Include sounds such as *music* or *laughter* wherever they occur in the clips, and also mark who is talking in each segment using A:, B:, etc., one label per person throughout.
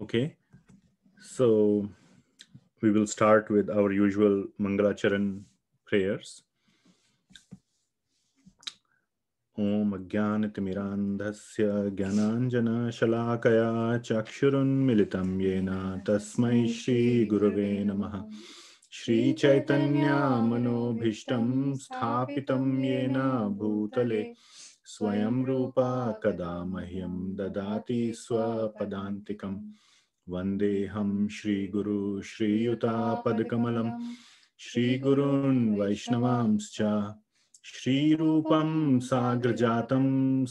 A: Okay, so we will start with our usual Mangalacharan prayers. ॐ अज्ञानतिमिरान्धस्य ज्ञानाञ्जनशलाकया चक्षुरुन्मिलितं येन तस्मै श्रीगुरुवे नमः श्रीचैतन्यामनोभीष्टं स्थापितं येन भूतले स्वयं रूपा कदा मह्यं ददाति स्वपदान्तिकम् वन्देऽहं श्रीगुरु श्रीयुतापदकमलं श्रीगुरून् वैष्णवांश्च श्रीरूपं साग्रजातं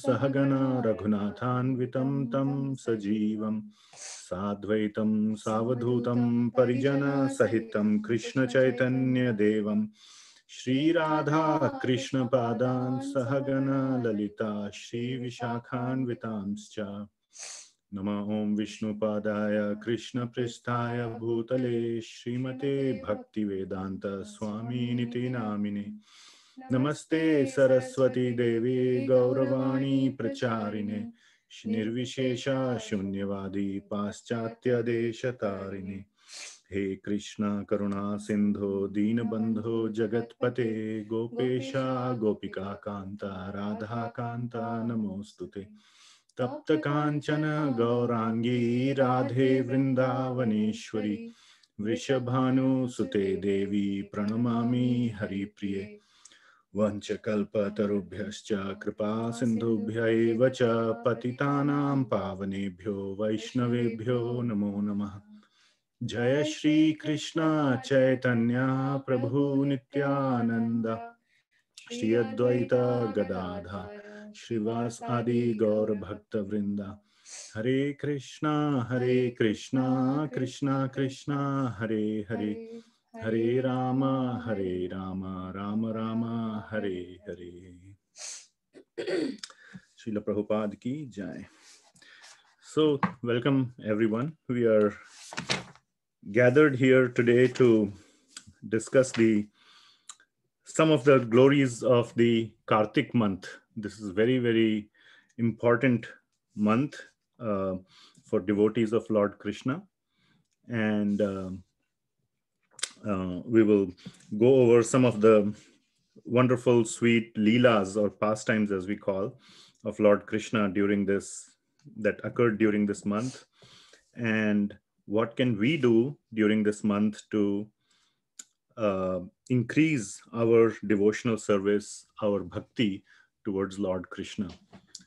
A: सहगणा रघुनाथान्वितं तं सजीवं साद्वैतं सावधूतं परिजनसहितं कृष्णचैतन्यदेवं श्रीराधाकृष्णपादान् सहगणा ललिता श्रीविशाखान्वितांश्च नम ओं विष्णुपादाय कृष्णपृष्ठाय भूतले श्रीमते भक्तिवेदान्त स्वामीनिति नामिने नमस्ते सरस्वती देवी गौरवाणी प्रचारिणे निर्विशेषा शून्यवादी पाश्चात्यदेशतारिणे हे कृष्ण करुणा सिंधो दीनबंधो जगत्पते गोपेशा गोपिका कान्ता राधाकान्ता नमोऽस्तु ते तप्त कांचन गौरांगी राधे वृंदावनेश्वरी वृषभानुसुते देवी प्रणमा हरिप्रि वञ्चकल्पतरुभ्यश्च कृपा सिंधुभ्य पति पावनेभ्यो वैष्णवेभ्यो नमो नम जय श्री कृष्ण चैतन्य प्रभु नित्यानन्द श्री अद्वैत गदाधा श्रीवास आदि गौर भक्त वृंदा हरे कृष्णा हरे कृष्णा कृष्णा कृष्णा हरे हरे हरे रामा हरे रामा राम रामा हरे हरे श्रील प्रभुपाद की जय so welcome everyone we are gathered here today to discuss the Some of the glories of the Kartik month, this is very, very important month uh, for devotees of Lord Krishna. And uh, uh, we will go over some of the wonderful, sweet leelas or pastimes, as we call, of Lord Krishna during this, that occurred during this month. And what can we do during this month to uh, increase our devotional service, our bhakti towards Lord Krishna.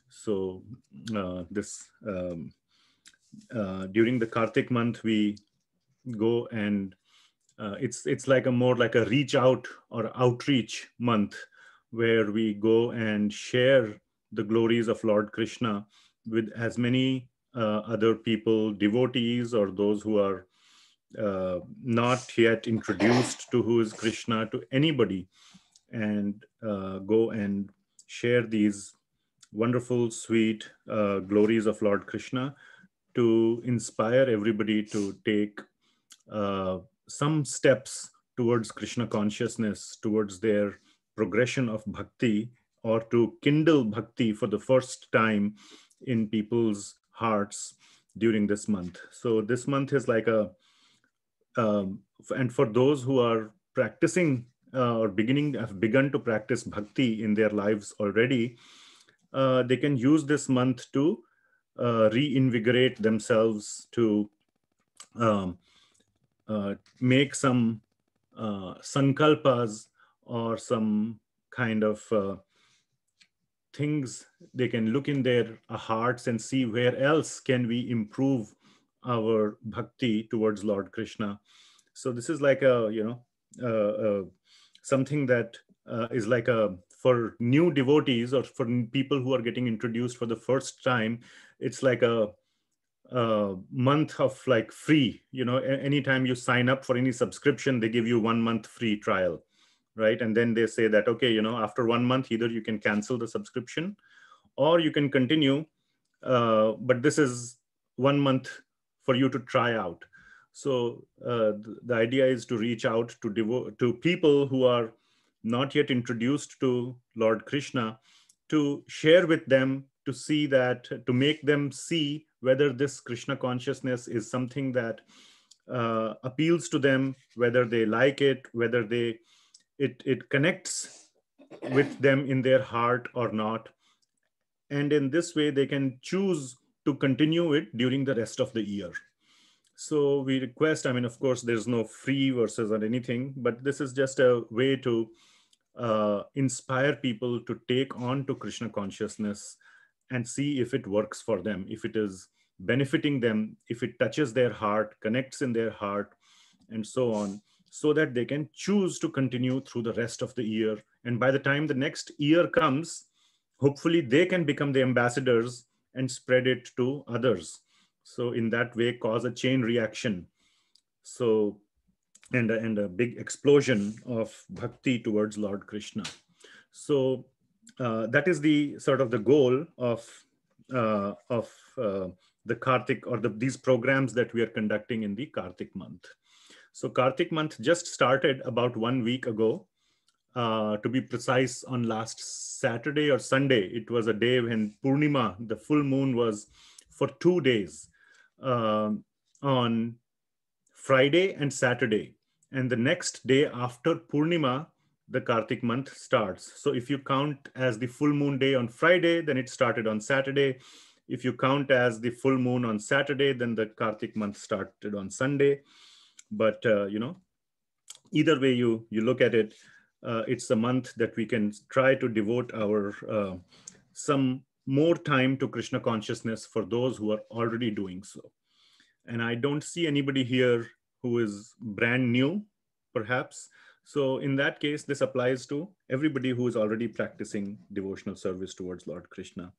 A: So uh, this um, uh, during the Kartik month we go and uh, it's it's like a more like a reach out or outreach month where we go and share the glories of Lord Krishna with as many uh, other people, devotees or those who are uh, not yet introduced to who is Krishna to anybody and uh, go and share these wonderful, sweet uh, glories of Lord Krishna to inspire everybody to take uh, some steps towards Krishna consciousness, towards their progression of bhakti, or to kindle bhakti for the first time in people's hearts during this month. So this month is like a, um, and for those who are practicing uh, or beginning have begun to practice bhakti in their lives already, uh, they can use this month to uh, reinvigorate themselves to um, uh, make some uh, sankalpas or some kind of uh, things they can look in their hearts and see where else can we improve our bhakti towards lord krishna so this is like a you know uh, something that uh, is like a for new devotees or for people who are getting introduced for the first time it's like a, a month of like free you know anytime you sign up for any subscription they give you one month free trial right and then they say that okay you know after one month either you can cancel the subscription or you can continue uh, but this is one month for you to try out so uh, the, idea is to reach out to devo- to people who are not yet introduced to Lord Krishna, to share with them to see that to make them see whether this Krishna consciousness is something that uh, appeals to them, whether they like it, whether they it it connects with them in their heart or not, and in this way they can choose to continue it during the rest of the year. So we request, I mean, of course, there's no free versus or anything, but this is just a way to uh, inspire people to take on to Krishna consciousness and see if it works for them, if it is benefiting them, if it touches their heart, connects in their heart, and so on, so that they can choose to continue through the rest of the year. And by the time the next year comes, hopefully they can become the ambassadors and spread it to others so in that way, cause a chain reaction. So, and, and a big explosion of bhakti towards Lord Krishna. So uh, that is the sort of the goal of, uh, of uh, the Kartik or the, these programs that we are conducting in the Kartik month. So Kartik month just started about one week ago. Uh, to be precise, on last Saturday or Sunday, it was a day when Purnima, the full moon, was for two days um, on Friday and Saturday. And the next day after Purnima, the Kartik month starts. So if you count as the full moon day on Friday, then it started on Saturday. If you count as the full moon on Saturday, then the Kartik month started on Sunday. But uh, you know, either way you you look at it, uh, it's a month that we can try to devote our uh, some more time to Krishna consciousness for those who are already doing so. And I don't see anybody here who is brand new, perhaps. So in that case, this applies to everybody who is already practicing devotional service towards Lord Krishna.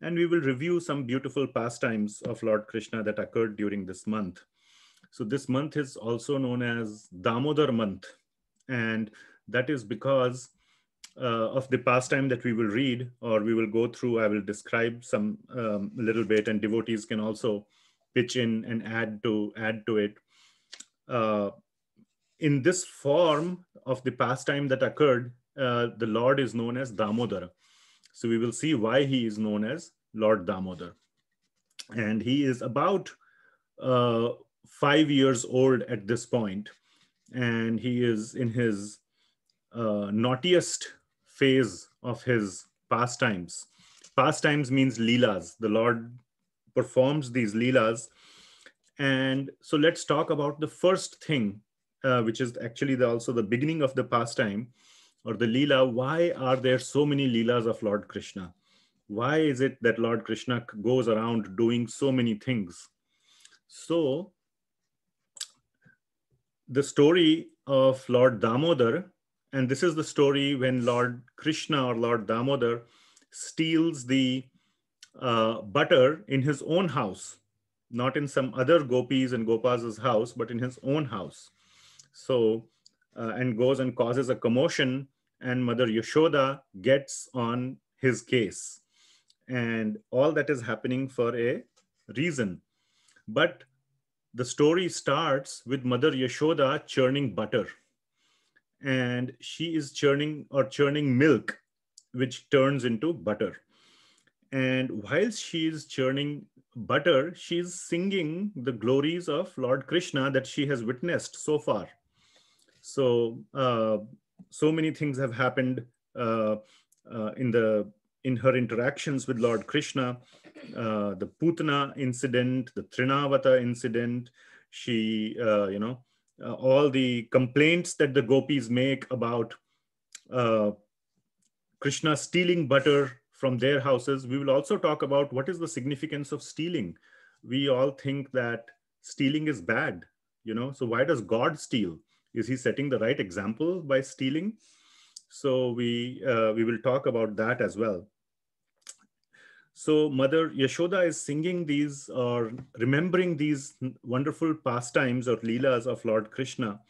A: And we will review some beautiful pastimes of Lord Krishna that occurred during this month. So this month is also known as Damodar month. And that is because uh, of the pastime that we will read or we will go through, I will describe some um, little bit and devotees can also pitch in and add to, add to it. Uh, in this form of the pastime that occurred, uh, the Lord is known as Damodar. So we will see why he is known as Lord Damodar. And he is about uh, five years old at this point, And he is in his uh, naughtiest phase of his pastimes. Pastimes means leelas. The Lord performs these leelas. And so let's talk about the first thing, uh, which is actually the, also the beginning of the pastime or the leela. Why are there so many leelas of Lord Krishna? Why is it that Lord Krishna goes around doing so many things? So the story of Lord Damodar and this is the story when Lord Krishna or Lord Damodar steals the uh, butter in his own house, not in some other gopis and gopas' house, but in his own house. So, uh, and goes and causes a commotion, and Mother Yashoda gets on his case. And all that is happening for a reason. But the story starts with Mother Yashoda churning butter and she is churning or churning milk, which turns into butter. And while she is churning butter, she is singing the glories of Lord Krishna that she has witnessed so far. So, uh, so many things have happened uh, uh, in the in her interactions with Lord Krishna, uh, the Putana incident, the Trinavata incident. She, uh, you know, uh, all the complaints that the gopis make about uh, Krishna stealing butter from their houses. We will also talk about what is the significance of stealing. We all think that stealing is bad, you know, so why does God steal? Is he setting the right example by stealing? So we, uh, we will talk about that as well. So Mother Yashoda is singing these or remembering these wonderful pastimes or leelas of Lord Krishna.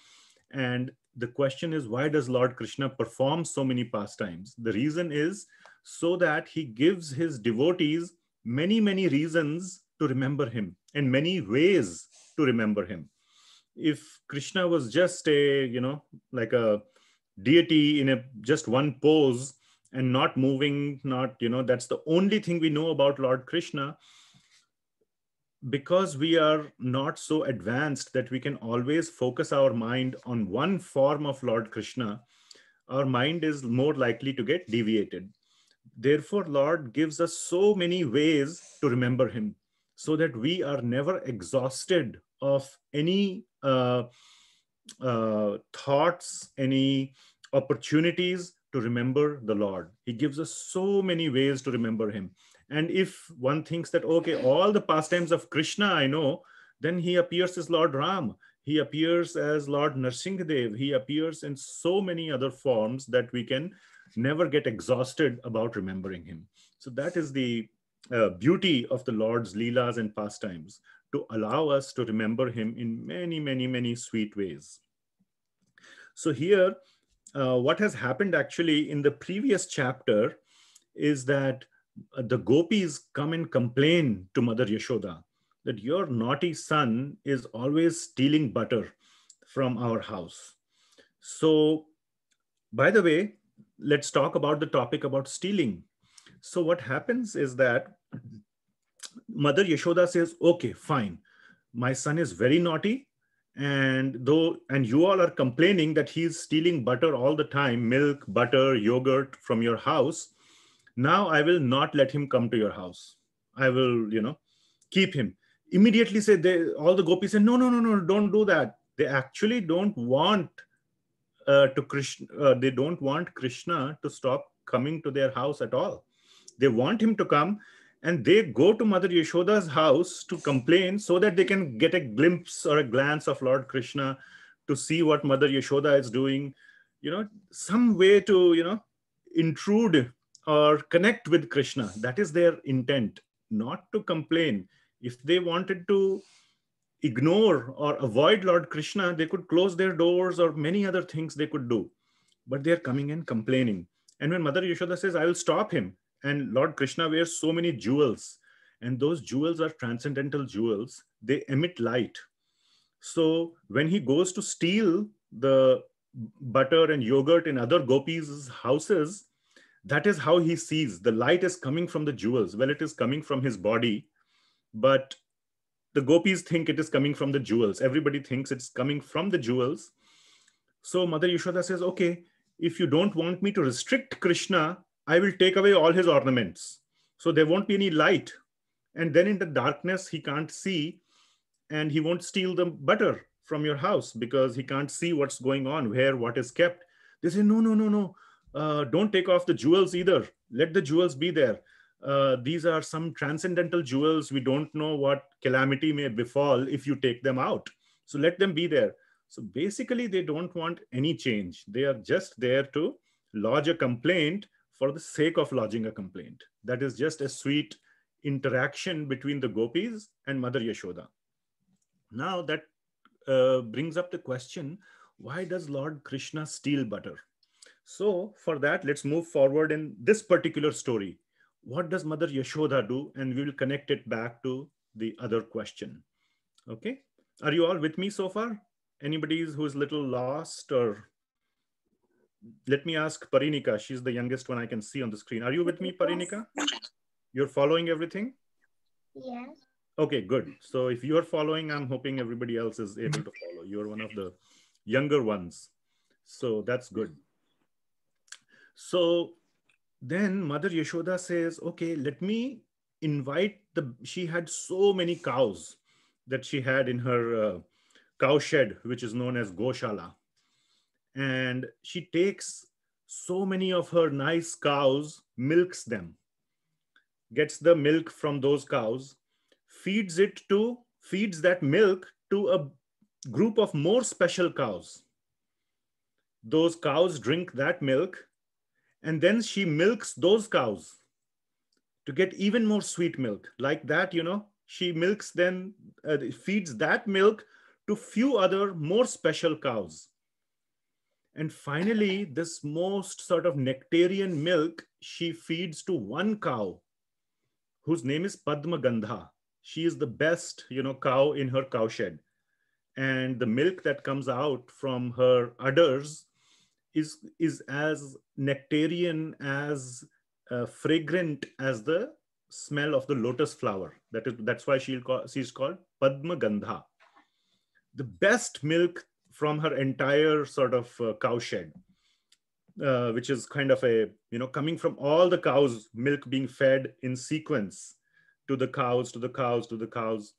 A: And the question is, why does Lord Krishna perform so many pastimes? The reason is so that he gives his devotees many, many reasons to remember him and many ways to remember him. If Krishna was just a, you know, like a deity in a just one pose, and not moving, not, you know, that's the only thing we know about Lord Krishna because we are not so advanced that we can always focus our mind on one form of Lord Krishna, our mind is more likely to get deviated. Therefore, Lord gives us so many ways to remember Him so that we are never exhausted of any uh, uh, thoughts, any opportunities to remember the Lord. He gives us so many ways to remember Him. And if one thinks that, okay, all the pastimes of Krishna I know, then He appears as Lord Ram. He appears as Lord Narsingdev. He appears in so many other forms that we can never get exhausted about remembering Him. So that is the uh, beauty of the Lord's Leelas and pastimes to allow us to remember Him in many, many, many sweet ways. So here, uh, what has happened actually in the previous chapter is that uh, the gopis come and complain to Mother Yashoda that your naughty son is always stealing butter from our house. So, by the way, let's talk about the topic about stealing. So, what happens is that Mother Yashoda says, okay, fine. My son is very naughty and though and you all are complaining that he's stealing butter all the time milk butter yogurt from your house now i will not let him come to your house i will you know keep him immediately say they all the gopis say no no no no don't do that they actually don't want uh, to krishna uh, they don't want krishna to stop coming to their house at all they want him to come and they go to Mother Yashoda's house to complain so that they can get a glimpse or a glance of Lord Krishna to see what Mother Yashoda is doing, you know, some way to, you know, intrude or connect with Krishna. That is their intent, not to complain. If they wanted to ignore or avoid Lord Krishna, they could close their doors or many other things they could do. But they are coming and complaining. And when Mother Yashoda says, I will stop him, and Lord Krishna wears so many jewels, and those jewels are transcendental jewels. They emit light. So when he goes to steal the butter and yogurt in other gopis' houses, that is how he sees the light is coming from the jewels. Well, it is coming from his body, but the gopis think it is coming from the jewels. Everybody thinks it's coming from the jewels. So Mother Yashoda says, okay, if you don't want me to restrict Krishna, I will take away all his ornaments. So there won't be any light. And then in the darkness, he can't see and he won't steal the butter from your house because he can't see what's going on, where, what is kept. They say, no, no, no, no. Uh, don't take off the jewels either. Let the jewels be there. Uh, these are some transcendental jewels. We don't know what calamity may befall if you take them out. So let them be there. So basically, they don't want any change. They are just there to lodge a complaint for the sake of lodging a complaint. That is just a sweet interaction between the gopis and Mother Yashoda. Now that uh, brings up the question, why does Lord Krishna steal butter? So for that, let's move forward in this particular story. What does Mother Yashoda do? And we will connect it back to the other question. Okay, are you all with me so far? Anybody who is little lost or let me ask Parinika. She's the youngest one I can see on the screen. Are you with me, Parinika? Yes. You're following everything? Yes. Okay, good. So if you're following, I'm hoping everybody else is able to follow. You're one of the younger ones. So that's good. So then Mother Yashoda says, okay, let me invite the, she had so many cows that she had in her uh, cow shed, which is known as Goshala and she takes so many of her nice cows, milks them, gets the milk from those cows, feeds it to, feeds that milk to a group of more special cows. Those cows drink that milk, and then she milks those cows to get even more sweet milk. Like that, you know, she milks then, uh, feeds that milk to few other more special cows and finally, this most sort of nectarian milk she feeds to one cow whose name is Padma Gandha. She is the best, you know, cow in her cowshed. And the milk that comes out from her udders is, is as nectarian, as uh, fragrant as the smell of the lotus flower. That is, that's why she'll call, she's called Gandha, The best milk from her entire sort of uh, cowshed, uh, which is kind of a, you know, coming from all the cows, milk being fed in sequence to the cows, to the cows, to the cows.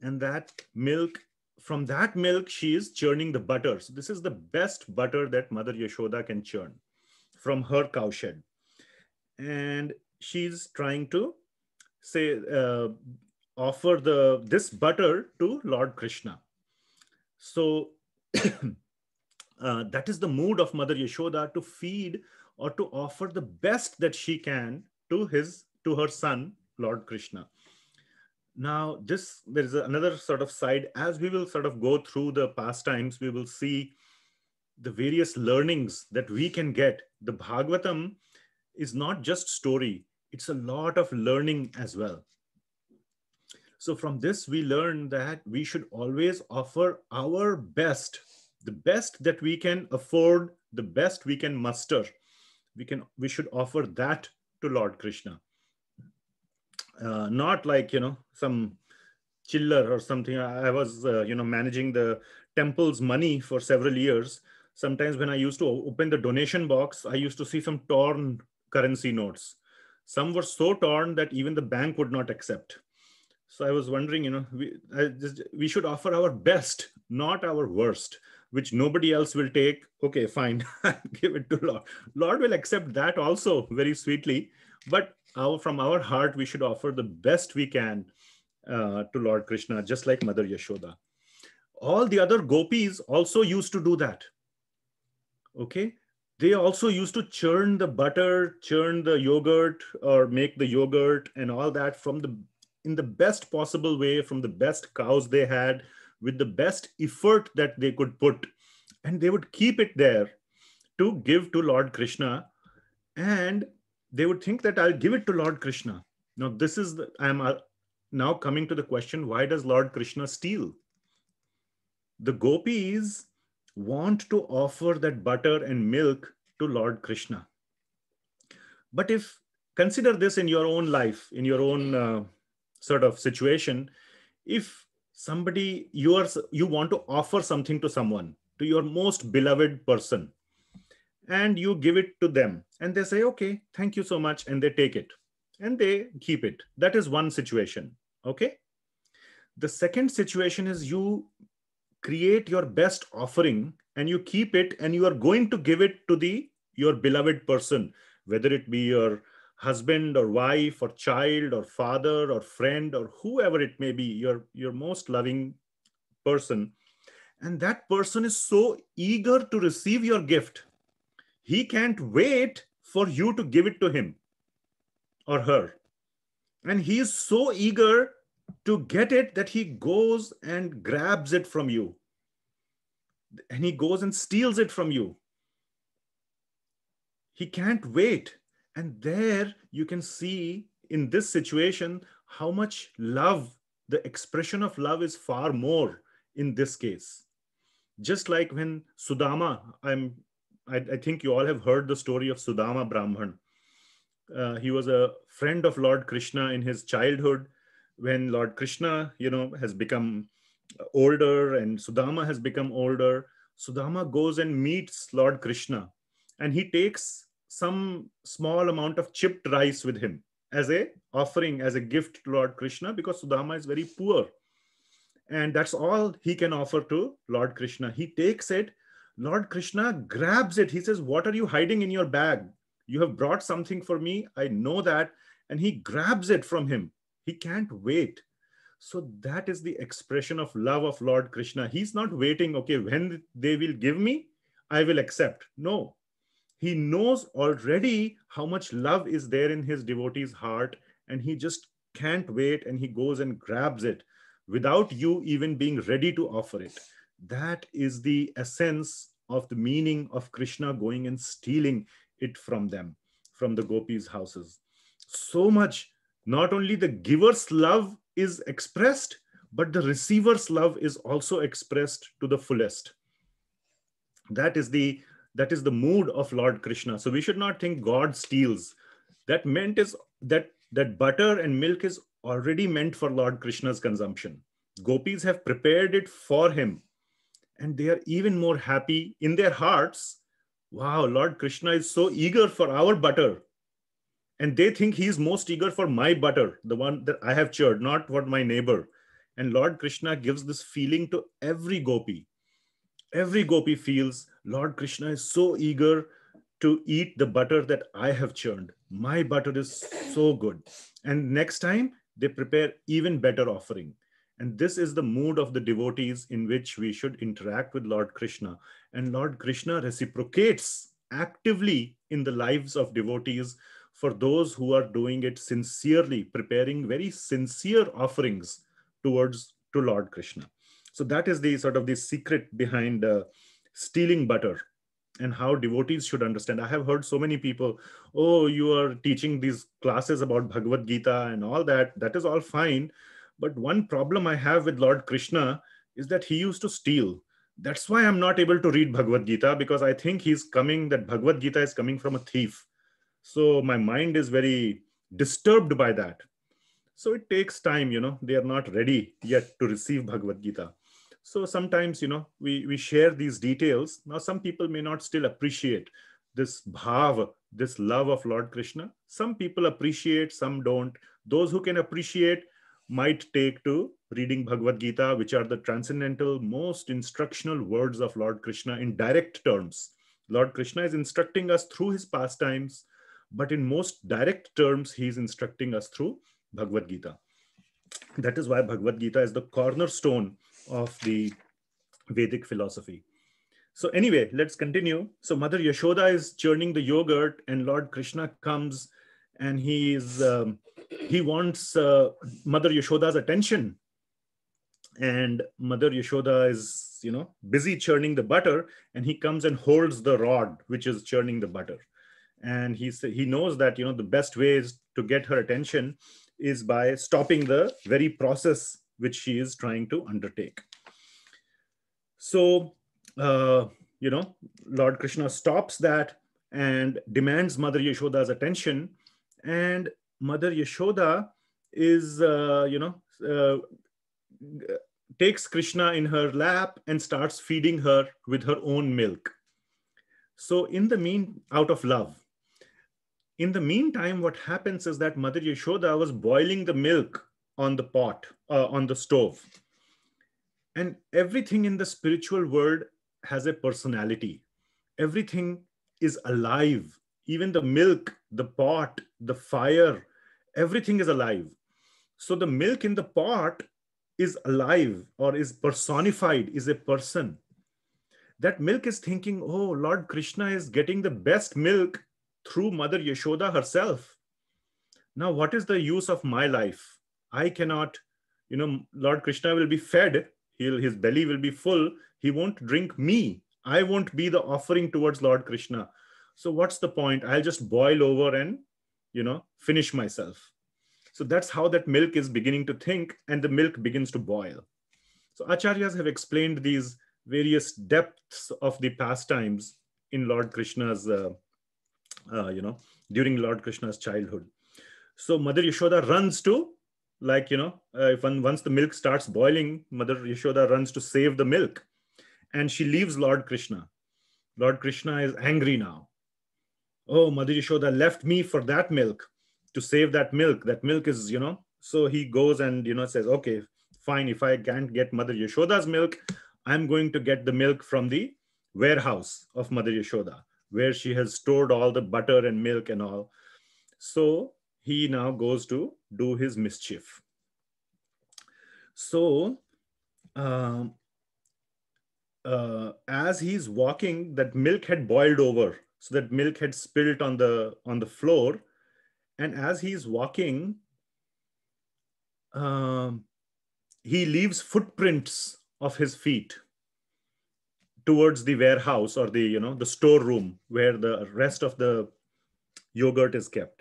A: And that milk, from that milk, she is churning the butter. So this is the best butter that Mother Yashoda can churn from her cowshed. And she's trying to say, uh, offer the this butter to Lord Krishna. So *coughs* uh, that is the mood of Mother Yashoda to feed or to offer the best that she can to his to her son Lord Krishna. Now this there is another sort of side as we will sort of go through the pastimes we will see the various learnings that we can get. The Bhagavatam is not just story; it's a lot of learning as well. So from this, we learn that we should always offer our best, the best that we can afford, the best we can muster. We, can, we should offer that to Lord Krishna. Uh, not like, you know, some chiller or something. I was, uh, you know, managing the temple's money for several years. Sometimes when I used to open the donation box, I used to see some torn currency notes. Some were so torn that even the bank would not accept. So I was wondering, you know, we, just, we should offer our best, not our worst, which nobody else will take. Okay, fine, *laughs* give it to Lord. Lord will accept that also very sweetly, but our, from our heart, we should offer the best we can uh, to Lord Krishna, just like Mother Yashoda. All the other gopis also used to do that. Okay, they also used to churn the butter, churn the yogurt, or make the yogurt and all that from the in the best possible way from the best cows they had with the best effort that they could put. And they would keep it there to give to Lord Krishna. And they would think that I'll give it to Lord Krishna. Now, this is, the, I'm uh, now coming to the question why does Lord Krishna steal? The gopis want to offer that butter and milk to Lord Krishna. But if, consider this in your own life, in your own uh, sort of situation if somebody you are you want to offer something to someone to your most beloved person and you give it to them and they say okay thank you so much and they take it and they keep it that is one situation okay the second situation is you create your best offering and you keep it and you are going to give it to the your beloved person whether it be your husband or wife or child or father or friend or whoever it may be, your, your most loving person. And that person is so eager to receive your gift. He can't wait for you to give it to him or her. And he is so eager to get it that he goes and grabs it from you. And he goes and steals it from you. He can't wait. And there you can see in this situation how much love, the expression of love is far more in this case. Just like when Sudama, I'm, I, I think you all have heard the story of Sudama Brahman. Uh, he was a friend of Lord Krishna in his childhood. When Lord Krishna, you know, has become older and Sudama has become older, Sudama goes and meets Lord Krishna and he takes some small amount of chipped rice with him as a offering as a gift to lord krishna because sudama is very poor and that's all he can offer to lord krishna he takes it lord krishna grabs it he says what are you hiding in your bag you have brought something for me i know that and he grabs it from him he can't wait so that is the expression of love of lord krishna he's not waiting okay when they will give me i will accept no he knows already how much love is there in his devotee's heart and he just can't wait and he goes and grabs it without you even being ready to offer it that is the essence of the meaning of krishna going and stealing it from them from the gopis houses so much not only the giver's love is expressed but the receiver's love is also expressed to the fullest that is the that is the mood of Lord Krishna. So we should not think God steals. That meant is that that butter and milk is already meant for Lord Krishna's consumption. Gopis have prepared it for him. And they are even more happy in their hearts. Wow, Lord Krishna is so eager for our butter. And they think he is most eager for my butter, the one that I have churned, not what my neighbor. And Lord Krishna gives this feeling to every gopi every gopi feels Lord Krishna is so eager to eat the butter that I have churned. My butter is so good. And next time they prepare even better offering. And this is the mood of the devotees in which we should interact with Lord Krishna. And Lord Krishna reciprocates actively in the lives of devotees for those who are doing it sincerely, preparing very sincere offerings towards to Lord Krishna. So that is the sort of the secret behind uh, stealing butter and how devotees should understand. I have heard so many people, oh, you are teaching these classes about Bhagavad Gita and all that. That is all fine. But one problem I have with Lord Krishna is that he used to steal. That's why I'm not able to read Bhagavad Gita because I think he's coming, that Bhagavad Gita is coming from a thief. So my mind is very disturbed by that. So it takes time, you know, they are not ready yet to receive Bhagavad Gita. So sometimes, you know, we, we share these details. Now, some people may not still appreciate this bhava, this love of Lord Krishna. Some people appreciate, some don't. Those who can appreciate might take to reading Bhagavad Gita, which are the transcendental, most instructional words of Lord Krishna in direct terms. Lord Krishna is instructing us through his pastimes, but in most direct terms, he is instructing us through Bhagavad Gita. That is why Bhagavad Gita is the cornerstone of the Vedic philosophy. So anyway, let's continue. So Mother Yashoda is churning the yogurt and Lord Krishna comes and he is, um, he wants uh, Mother Yashoda's attention. And Mother Yashoda is, you know, busy churning the butter and he comes and holds the rod, which is churning the butter. And he, he knows that, you know, the best way is to get her attention is by stopping the very process which she is trying to undertake. So, uh, you know, Lord Krishna stops that and demands Mother Yashoda's attention. And Mother Yashoda is, uh, you know, uh, takes Krishna in her lap and starts feeding her with her own milk. So, in the mean, out of love. In the meantime, what happens is that Mother Yashoda was boiling the milk on the pot uh, on the stove. And everything in the spiritual world has a personality. Everything is alive. Even the milk, the pot, the fire, everything is alive. So the milk in the pot is alive or is personified, is a person. That milk is thinking, oh, Lord Krishna is getting the best milk through Mother Yashoda herself. Now, what is the use of my life? I cannot you know, Lord Krishna will be fed, he'll, his belly will be full, he won't drink me. I won't be the offering towards Lord Krishna. So what's the point? I'll just boil over and, you know, finish myself. So that's how that milk is beginning to think and the milk begins to boil. So acharyas have explained these various depths of the pastimes in Lord Krishna's, uh, uh, you know, during Lord Krishna's childhood. So Mother Yashoda runs to like you know uh, if one, once the milk starts boiling mother yashoda runs to save the milk and she leaves lord krishna lord krishna is angry now oh mother yashoda left me for that milk to save that milk that milk is you know so he goes and you know says okay fine if i can't get mother yashoda's milk i'm going to get the milk from the warehouse of mother yashoda where she has stored all the butter and milk and all so he now goes to do his mischief. So, uh, uh, as he's walking, that milk had boiled over, so that milk had spilled on the on the floor, and as he's walking, um, he leaves footprints of his feet towards the warehouse or the you know the storeroom where the rest of the yogurt is kept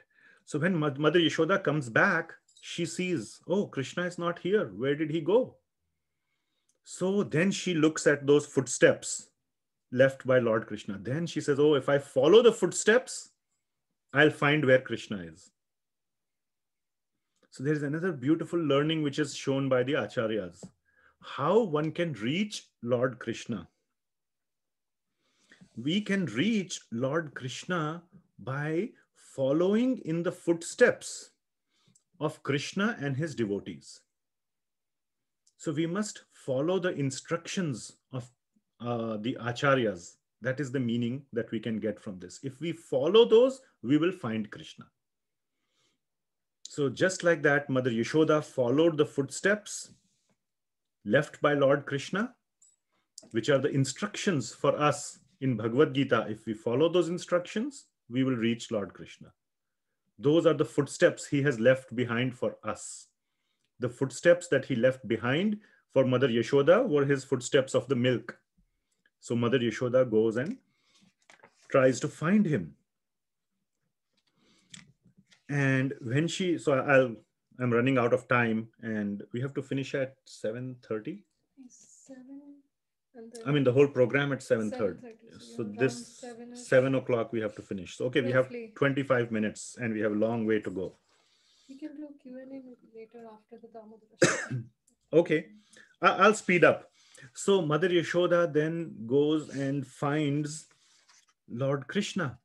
A: so when Mother Yashoda comes back, she sees, oh, Krishna is not here. Where did he go? So then she looks at those footsteps left by Lord Krishna. Then she says, oh, if I follow the footsteps, I'll find where Krishna is. So there is another beautiful learning which is shown by the Acharyas how one can reach Lord Krishna. We can reach Lord Krishna by following in the footsteps of Krishna and his devotees. So we must follow the instructions of uh, the acharyas. That is the meaning that we can get from this. If we follow those, we will find Krishna. So just like that, Mother Yashoda followed the footsteps left by Lord Krishna, which are the instructions for us in Bhagavad Gita. If we follow those instructions, we will reach Lord Krishna. Those are the footsteps he has left behind for us. The footsteps that he left behind for Mother Yashoda were his footsteps of the milk. So Mother Yashoda goes and tries to find him. And when she, so I'll, I'm running out of time and we have to finish at 7.30. I mean, the whole program at 7.30. So this 7 o'clock we have to finish. So, okay, roughly. we have 25 minutes and we have a long way to go. We can do Q&A later after the Damodara. *coughs* okay, I'll speed up. So Mother Yashoda then goes and finds Lord Krishna.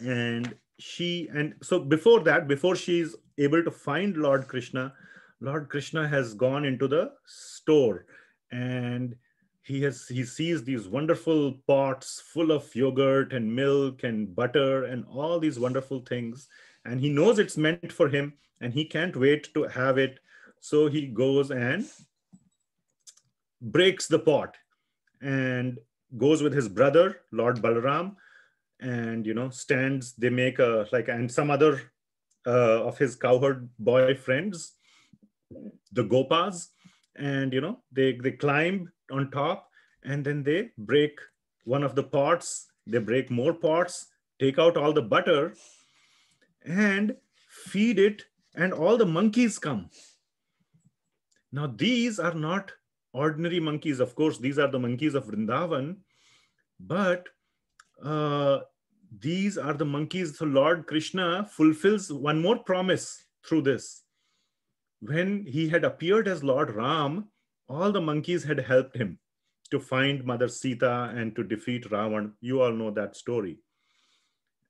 A: And she, and so before that, before she's able to find Lord Krishna, Lord Krishna has gone into the store and he has he sees these wonderful pots full of yogurt and milk and butter and all these wonderful things and he knows it's meant for him and he can't wait to have it so he goes and breaks the pot and goes with his brother lord balaram and you know stands they make a like and some other uh, of his cowherd boy friends the gopas and you know they they climb on top and then they break one of the pots they break more pots take out all the butter and feed it and all the monkeys come now these are not ordinary monkeys of course these are the monkeys of vrindavan but uh, these are the monkeys so lord krishna fulfills one more promise through this when he had appeared as Lord Ram, all the monkeys had helped him to find Mother Sita and to defeat Ravan. You all know that story.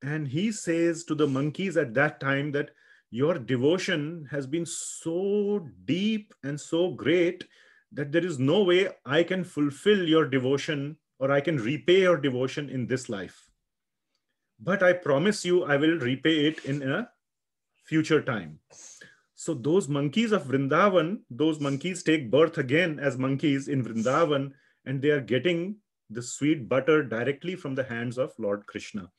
A: And he says to the monkeys at that time that your devotion has been so deep and so great that there is no way I can fulfill your devotion or I can repay your devotion in this life. But I promise you, I will repay it in a future time. So those monkeys of Vrindavan, those monkeys take birth again as monkeys in Vrindavan, and they are getting the sweet butter directly from the hands of Lord Krishna.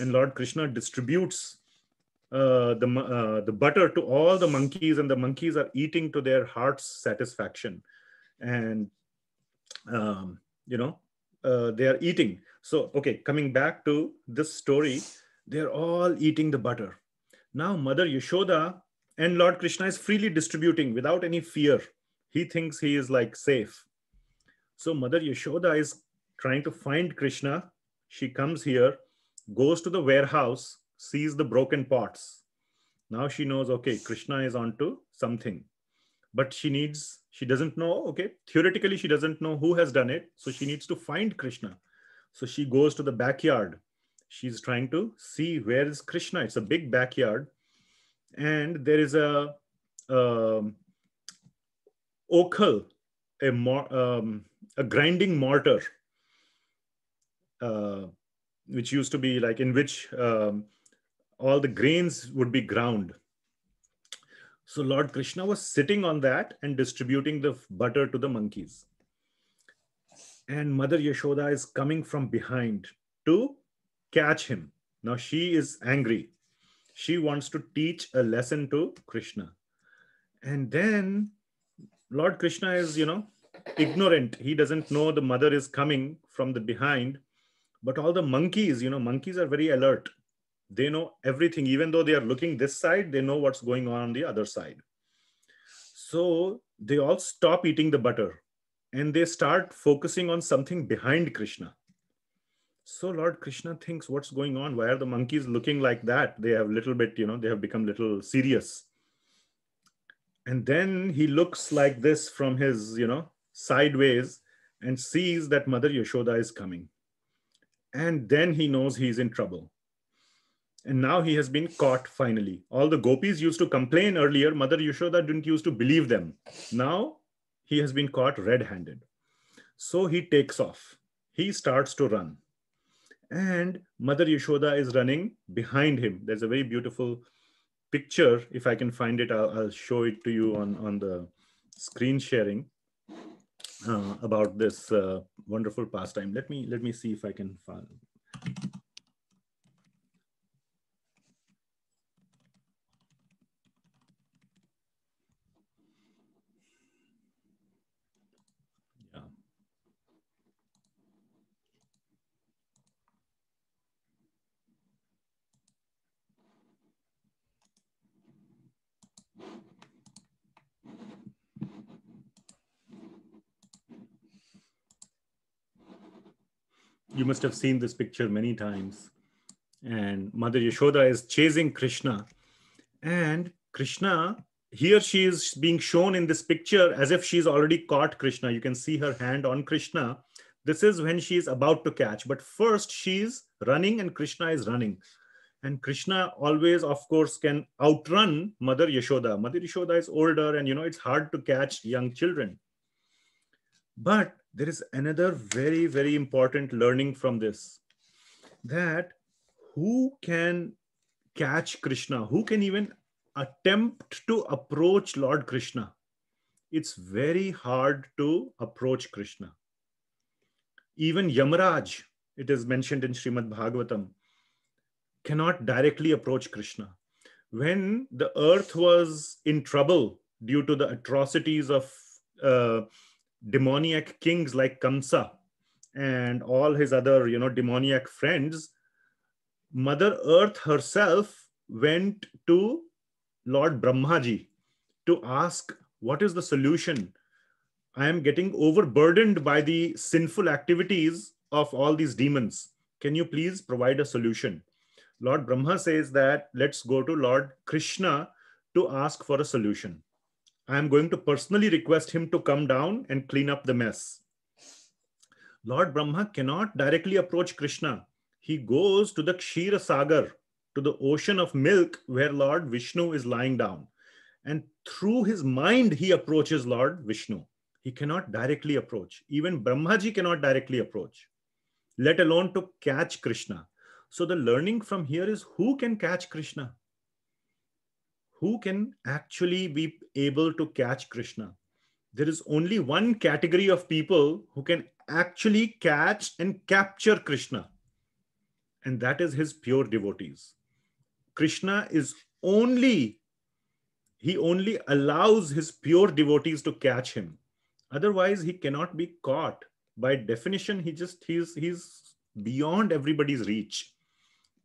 A: And Lord Krishna distributes uh, the, uh, the butter to all the monkeys, and the monkeys are eating to their heart's satisfaction. And, um, you know, uh, they are eating. So, okay, coming back to this story, they're all eating the butter. Now, Mother Yashoda and Lord Krishna is freely distributing without any fear. He thinks he is like safe. So Mother Yashoda is trying to find Krishna. She comes here, goes to the warehouse, sees the broken pots. Now she knows, okay, Krishna is onto something. But she needs, she doesn't know, okay, theoretically, she doesn't know who has done it. So she needs to find Krishna. So she goes to the backyard. She's trying to see where is Krishna. It's a big backyard and there is a um, ochal, a, um, a grinding mortar, uh, which used to be like in which um, all the grains would be ground. So Lord Krishna was sitting on that and distributing the butter to the monkeys. And Mother Yashoda is coming from behind to catch him. Now she is angry she wants to teach a lesson to Krishna. And then Lord Krishna is, you know, ignorant. He doesn't know the mother is coming from the behind. But all the monkeys, you know, monkeys are very alert. They know everything. Even though they are looking this side, they know what's going on on the other side. So they all stop eating the butter and they start focusing on something behind Krishna so lord krishna thinks what's going on why are the monkeys looking like that they have little bit you know they have become little serious and then he looks like this from his you know sideways and sees that mother yashoda is coming and then he knows he's in trouble and now he has been caught finally all the gopis used to complain earlier mother yashoda didn't used to believe them now he has been caught red-handed so he takes off he starts to run and Mother Yashoda is running behind him. There's a very beautiful picture. If I can find it, I'll, I'll show it to you on, on the screen sharing uh, about this uh, wonderful pastime. Let me, let me see if I can find you must have seen this picture many times. And Mother Yashoda is chasing Krishna. And Krishna, here she is being shown in this picture as if she's already caught Krishna. You can see her hand on Krishna. This is when she is about to catch. But first, she's running and Krishna is running. And Krishna always, of course, can outrun Mother Yashoda. Mother Yashoda is older and, you know, it's hard to catch young children. But there is another very, very important learning from this that who can catch Krishna, who can even attempt to approach Lord Krishna. It's very hard to approach Krishna. Even Yamaraj, it is mentioned in Srimad Bhagavatam, cannot directly approach Krishna. When the earth was in trouble due to the atrocities of uh, demoniac kings like Kamsa and all his other, you know, demoniac friends, Mother Earth herself went to Lord Brahmaji to ask what is the solution? I am getting overburdened by the sinful activities of all these demons. Can you please provide a solution? Lord Brahma says that let's go to Lord Krishna to ask for a solution. I'm going to personally request him to come down and clean up the mess. Lord Brahma cannot directly approach Krishna. He goes to the Kshira Sagar, to the ocean of milk where Lord Vishnu is lying down. And through his mind, he approaches Lord Vishnu. He cannot directly approach. Even Brahmaji cannot directly approach, let alone to catch Krishna. So the learning from here is who can catch Krishna? who can actually be able to catch Krishna. There is only one category of people who can actually catch and capture Krishna, and that is his pure devotees. Krishna is only, he only allows his pure devotees to catch him. Otherwise, he cannot be caught. By definition, he just, he's, he's beyond everybody's reach,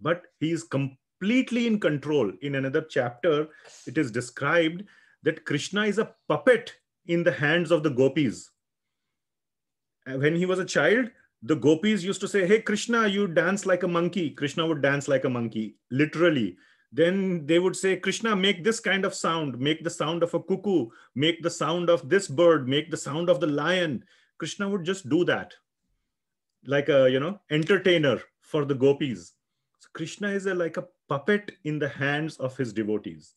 A: but he is completely completely in control. In another chapter, it is described that Krishna is a puppet in the hands of the gopis. When he was a child, the gopis used to say, Hey, Krishna, you dance like a monkey. Krishna would dance like a monkey, literally. Then they would say, Krishna, make this kind of sound, make the sound of a cuckoo, make the sound of this bird, make the sound of the lion. Krishna would just do that like a, you know, entertainer for the gopis. So Krishna is a, like a puppet in the hands of his devotees.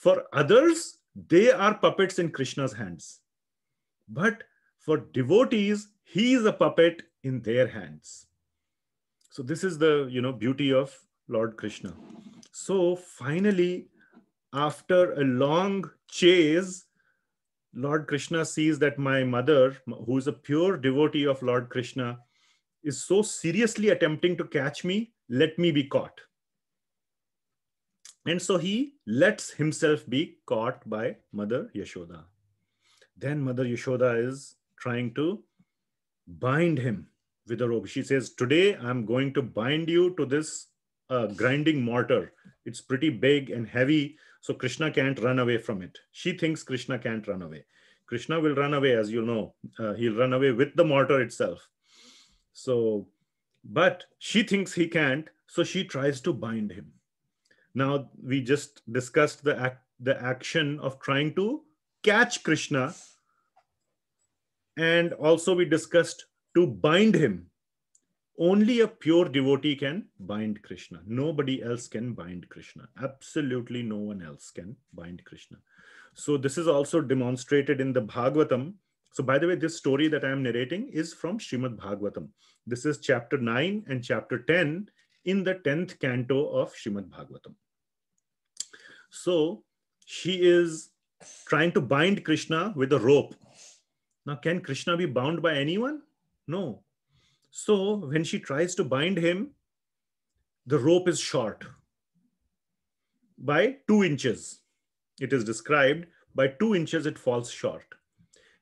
A: For others, they are puppets in Krishna's hands. But for devotees, he is a puppet in their hands. So this is the you know beauty of Lord Krishna. So finally, after a long chase, Lord Krishna sees that my mother, who is a pure devotee of Lord Krishna, is so seriously attempting to catch me, let me be caught. And so he lets himself be caught by Mother Yashoda. Then Mother Yashoda is trying to bind him with a rope. She says, Today I'm going to bind you to this uh, grinding mortar. It's pretty big and heavy, so Krishna can't run away from it. She thinks Krishna can't run away. Krishna will run away, as you know. Uh, he'll run away with the mortar itself. So, but she thinks he can't, so she tries to bind him. Now we just discussed the act, the action of trying to catch Krishna, and also we discussed to bind him. Only a pure devotee can bind Krishna. Nobody else can bind Krishna. Absolutely no one else can bind Krishna. So this is also demonstrated in the Bhagavatam. So by the way, this story that I am narrating is from Shrimad Bhagavatam. This is chapter 9 and chapter 10 in the 10th canto of Shrimad Bhagavatam. So she is trying to bind Krishna with a rope. Now, can Krishna be bound by anyone? No. So when she tries to bind him, the rope is short by two inches. It is described by two inches, it falls short.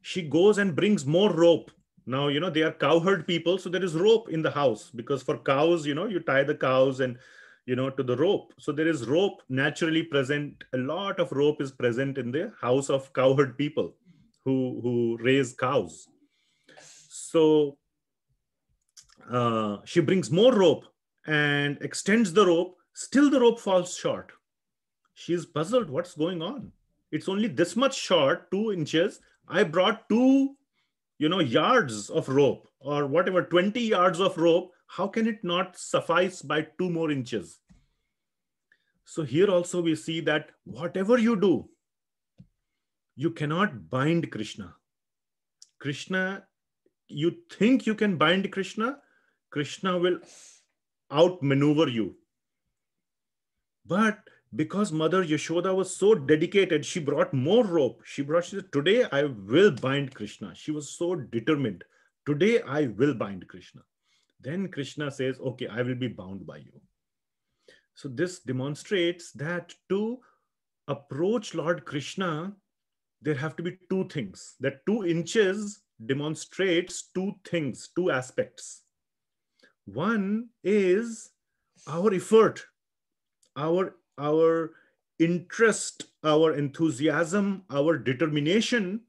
A: She goes and brings more rope. Now, you know, they are cowherd people, so there is rope in the house because for cows, you know, you tie the cows and you know to the rope so there is rope naturally present a lot of rope is present in the house of cowherd people who who raise cows so uh, she brings more rope and extends the rope still the rope falls short she is puzzled what's going on it's only this much short two inches i brought two you know yards of rope or whatever 20 yards of rope how can it not suffice by two more inches? So here also we see that whatever you do, you cannot bind Krishna. Krishna, you think you can bind Krishna, Krishna will outmaneuver you. But because Mother Yashoda was so dedicated, she brought more rope. She brought, she said, Today I will bind Krishna. She was so determined. Today I will bind Krishna. Then Krishna says, okay, I will be bound by you. So this demonstrates that to approach Lord Krishna, there have to be two things. That two inches demonstrates two things, two aspects. One is our effort, our, our interest, our enthusiasm, our determination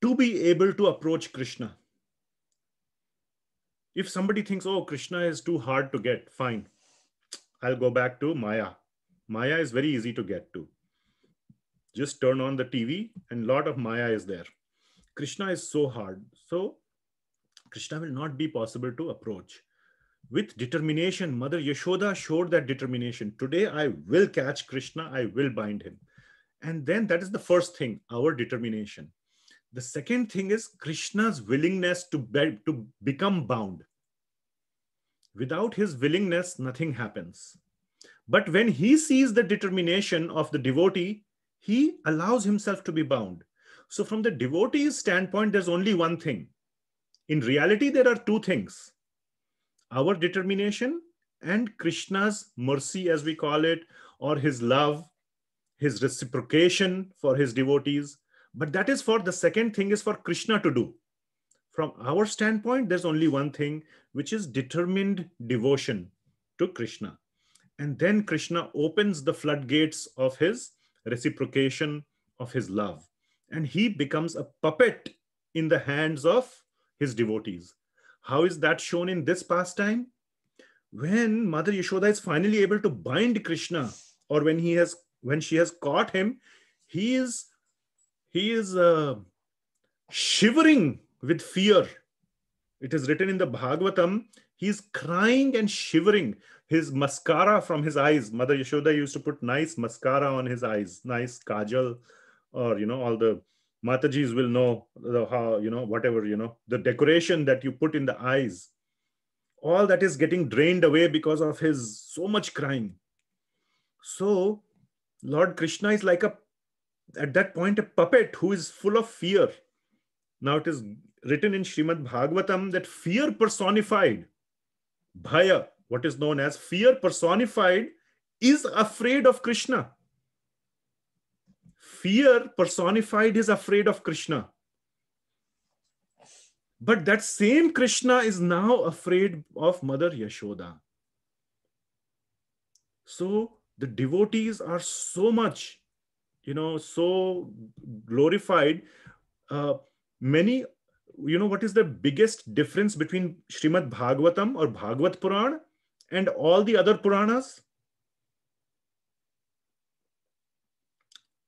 A: to be able to approach Krishna if somebody thinks, oh, Krishna is too hard to get, fine. I'll go back to Maya. Maya is very easy to get to. Just turn on the TV and lot of Maya is there. Krishna is so hard. So Krishna will not be possible to approach. With determination, Mother Yashoda showed that determination. Today I will catch Krishna, I will bind him. And then that is the first thing, our determination. The second thing is Krishna's willingness to, be, to become bound. Without his willingness, nothing happens. But when he sees the determination of the devotee, he allows himself to be bound. So, from the devotee's standpoint, there's only one thing. In reality, there are two things our determination and Krishna's mercy, as we call it, or his love, his reciprocation for his devotees, but that is for the second thing is for Krishna to do. From our standpoint, there's only one thing, which is determined devotion to Krishna. And then Krishna opens the floodgates of his reciprocation of his love. And he becomes a puppet in the hands of his devotees. How is that shown in this pastime? When Mother Yashoda is finally able to bind Krishna, or when he has when she has caught him, he is he is uh, shivering with fear. It is written in the Bhagavatam, he is crying and shivering his mascara from his eyes. Mother Yashoda used to put nice mascara on his eyes, nice kajal, or you know, all the Matajis will know the, how, you know, whatever, you know, the decoration that you put in the eyes. All that is getting drained away because of his so much crying. So, Lord Krishna is like a at that point a puppet who is full of fear. Now it is written in Shrimad Bhagavatam that fear personified, bhaya, what is known as fear personified, is afraid of Krishna. Fear personified is afraid of Krishna. But that same Krishna is now afraid of Mother Yashoda. So the devotees are so much you know so glorified uh, many you know what is the biggest difference between Shrimad Bhagavatam or Bhagavat Puran and all the other Puranas?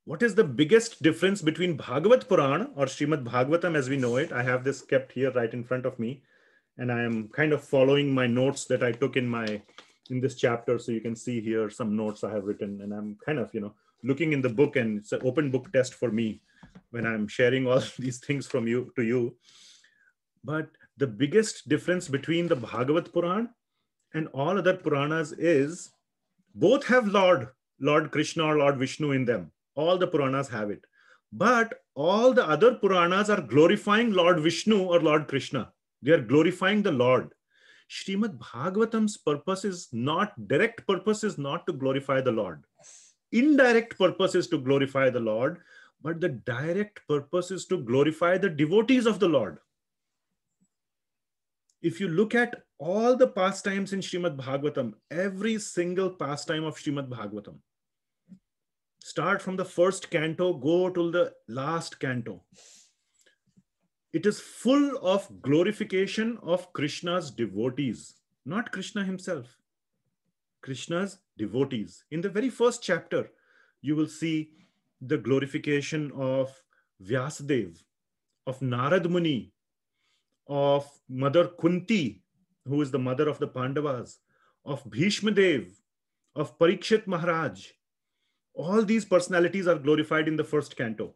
A: What is the biggest difference between Bhagavat Puran or Shrimad Bhagavatam as we know it? I have this kept here right in front of me and I am kind of following my notes that I took in my in this chapter so you can see here some notes I have written and I'm kind of you know looking in the book and it's an open book test for me when i'm sharing all *laughs* these things from you to you but the biggest difference between the bhagavat puran and all other puranas is both have lord lord krishna or lord vishnu in them all the puranas have it but all the other puranas are glorifying lord vishnu or lord krishna they are glorifying the lord Shrimad Bhagavatam's purpose is not, direct purpose is not to glorify the Lord indirect purpose is to glorify the Lord, but the direct purpose is to glorify the devotees of the Lord. If you look at all the pastimes in Shrimad Bhagavatam, every single pastime of Shrimad Bhagavatam, start from the first canto, go till the last canto. It is full of glorification of Krishna's devotees, not Krishna himself. Krishna's devotees. In the very first chapter, you will see the glorification of Dev, of Narad Muni, of Mother Kunti, who is the mother of the Pandavas, of Bhishma Dev, of Parikshit Maharaj. All these personalities are glorified in the first canto.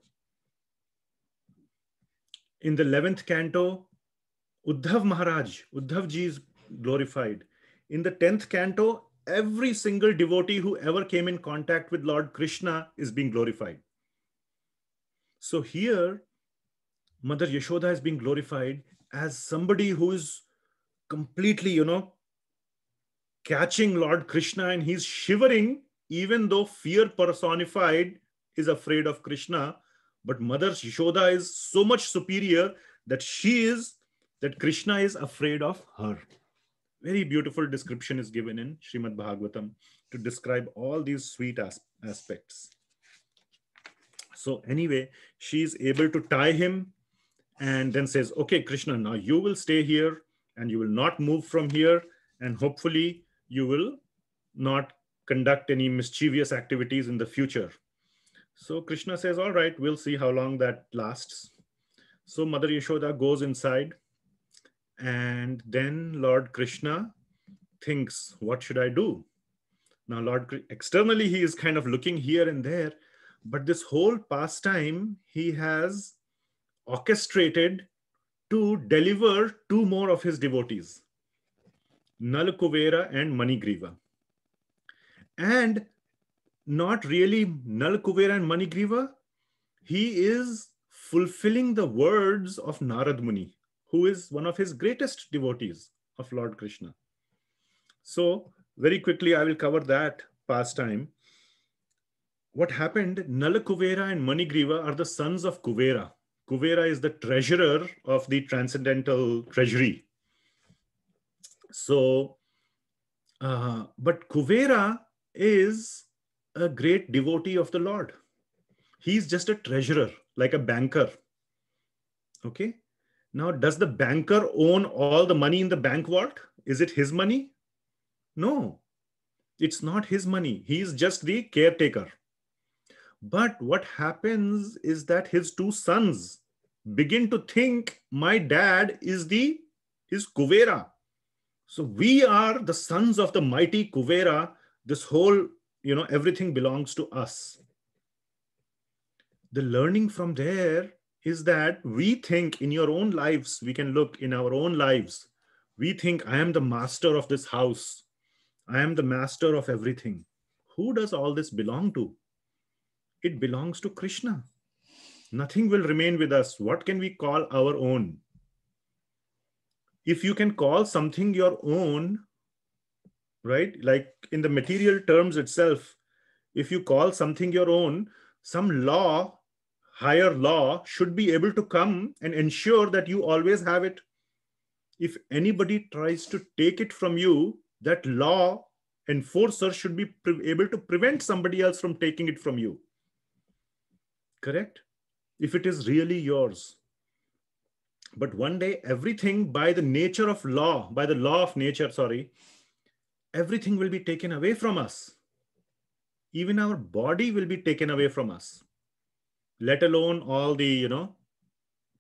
A: In the 11th canto, Uddhav Maharaj, Uddhav ji is glorified. In the 10th canto, every single devotee who ever came in contact with Lord Krishna is being glorified. So here, Mother Yashoda is being glorified as somebody who is completely, you know, catching Lord Krishna and he's shivering, even though fear personified is afraid of Krishna. But Mother Yashoda is so much superior that she is, that Krishna is afraid of her very beautiful description is given in Srimad Bhagavatam to describe all these sweet as aspects. So anyway, she is able to tie him and then says, okay, Krishna, now you will stay here and you will not move from here. And hopefully you will not conduct any mischievous activities in the future. So Krishna says, all right, we'll see how long that lasts. So Mother Yashoda goes inside and then Lord Krishna thinks, what should I do? Now, Lord, externally, he is kind of looking here and there, but this whole pastime he has orchestrated to deliver two more of his devotees, Nalkuvera and Manigriva. And not really Nalkuvera and Manigriva, he is fulfilling the words of Narad Muni who is one of his greatest devotees of Lord Krishna. So very quickly, I will cover that pastime. What happened, Nala Kuvera and Manigriva are the sons of Kuvera. Kuvera is the treasurer of the transcendental treasury. So, uh, but Kuvera is a great devotee of the Lord. He's just a treasurer, like a banker. Okay. Now, does the banker own all the money in the bank vault? Is it his money? No, it's not his money. He is just the caretaker. But what happens is that his two sons begin to think my dad is the is Kuvera. So we are the sons of the mighty Kuvera. This whole, you know, everything belongs to us. The learning from there is that we think in your own lives, we can look in our own lives, we think, I am the master of this house, I am the master of everything. Who does all this belong to? It belongs to Krishna. Nothing will remain with us. What can we call our own? If you can call something your own, right? Like in the material terms itself, if you call something your own, some law higher law should be able to come and ensure that you always have it. If anybody tries to take it from you, that law enforcer should be able to prevent somebody else from taking it from you. Correct? If it is really yours. But one day, everything by the nature of law, by the law of nature, sorry, everything will be taken away from us. Even our body will be taken away from us let alone all the, you know,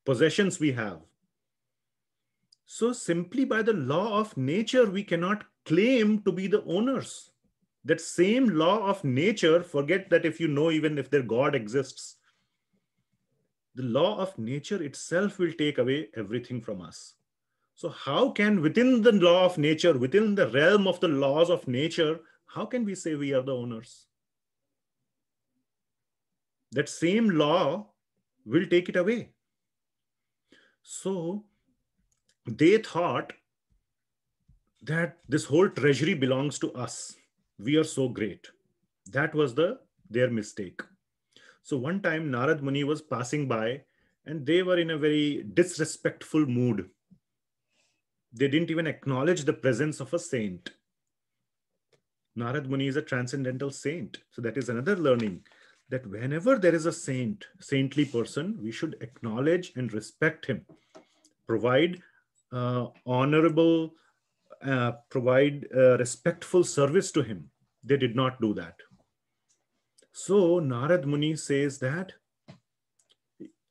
A: possessions we have. So simply by the law of nature, we cannot claim to be the owners. That same law of nature, forget that if you know even if their God exists, the law of nature itself will take away everything from us. So how can within the law of nature, within the realm of the laws of nature, how can we say we are the owners? that same law will take it away. So they thought that this whole treasury belongs to us. We are so great. That was the their mistake. So one time Narad Muni was passing by and they were in a very disrespectful mood. They didn't even acknowledge the presence of a saint. Narad Muni is a transcendental saint. So that is another learning that whenever there is a saint, saintly person, we should acknowledge and respect him, provide uh, honorable, uh, provide uh, respectful service to him. They did not do that. So Narad Muni says that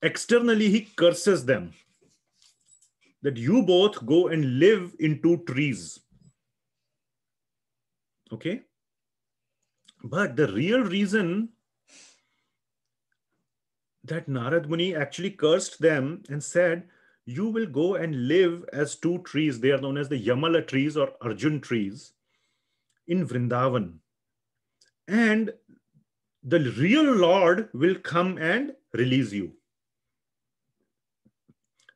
A: externally he curses them that you both go and live in two trees. Okay? But the real reason that Narad Muni actually cursed them and said, You will go and live as two trees. They are known as the Yamala trees or Arjun trees in Vrindavan. And the real Lord will come and release you.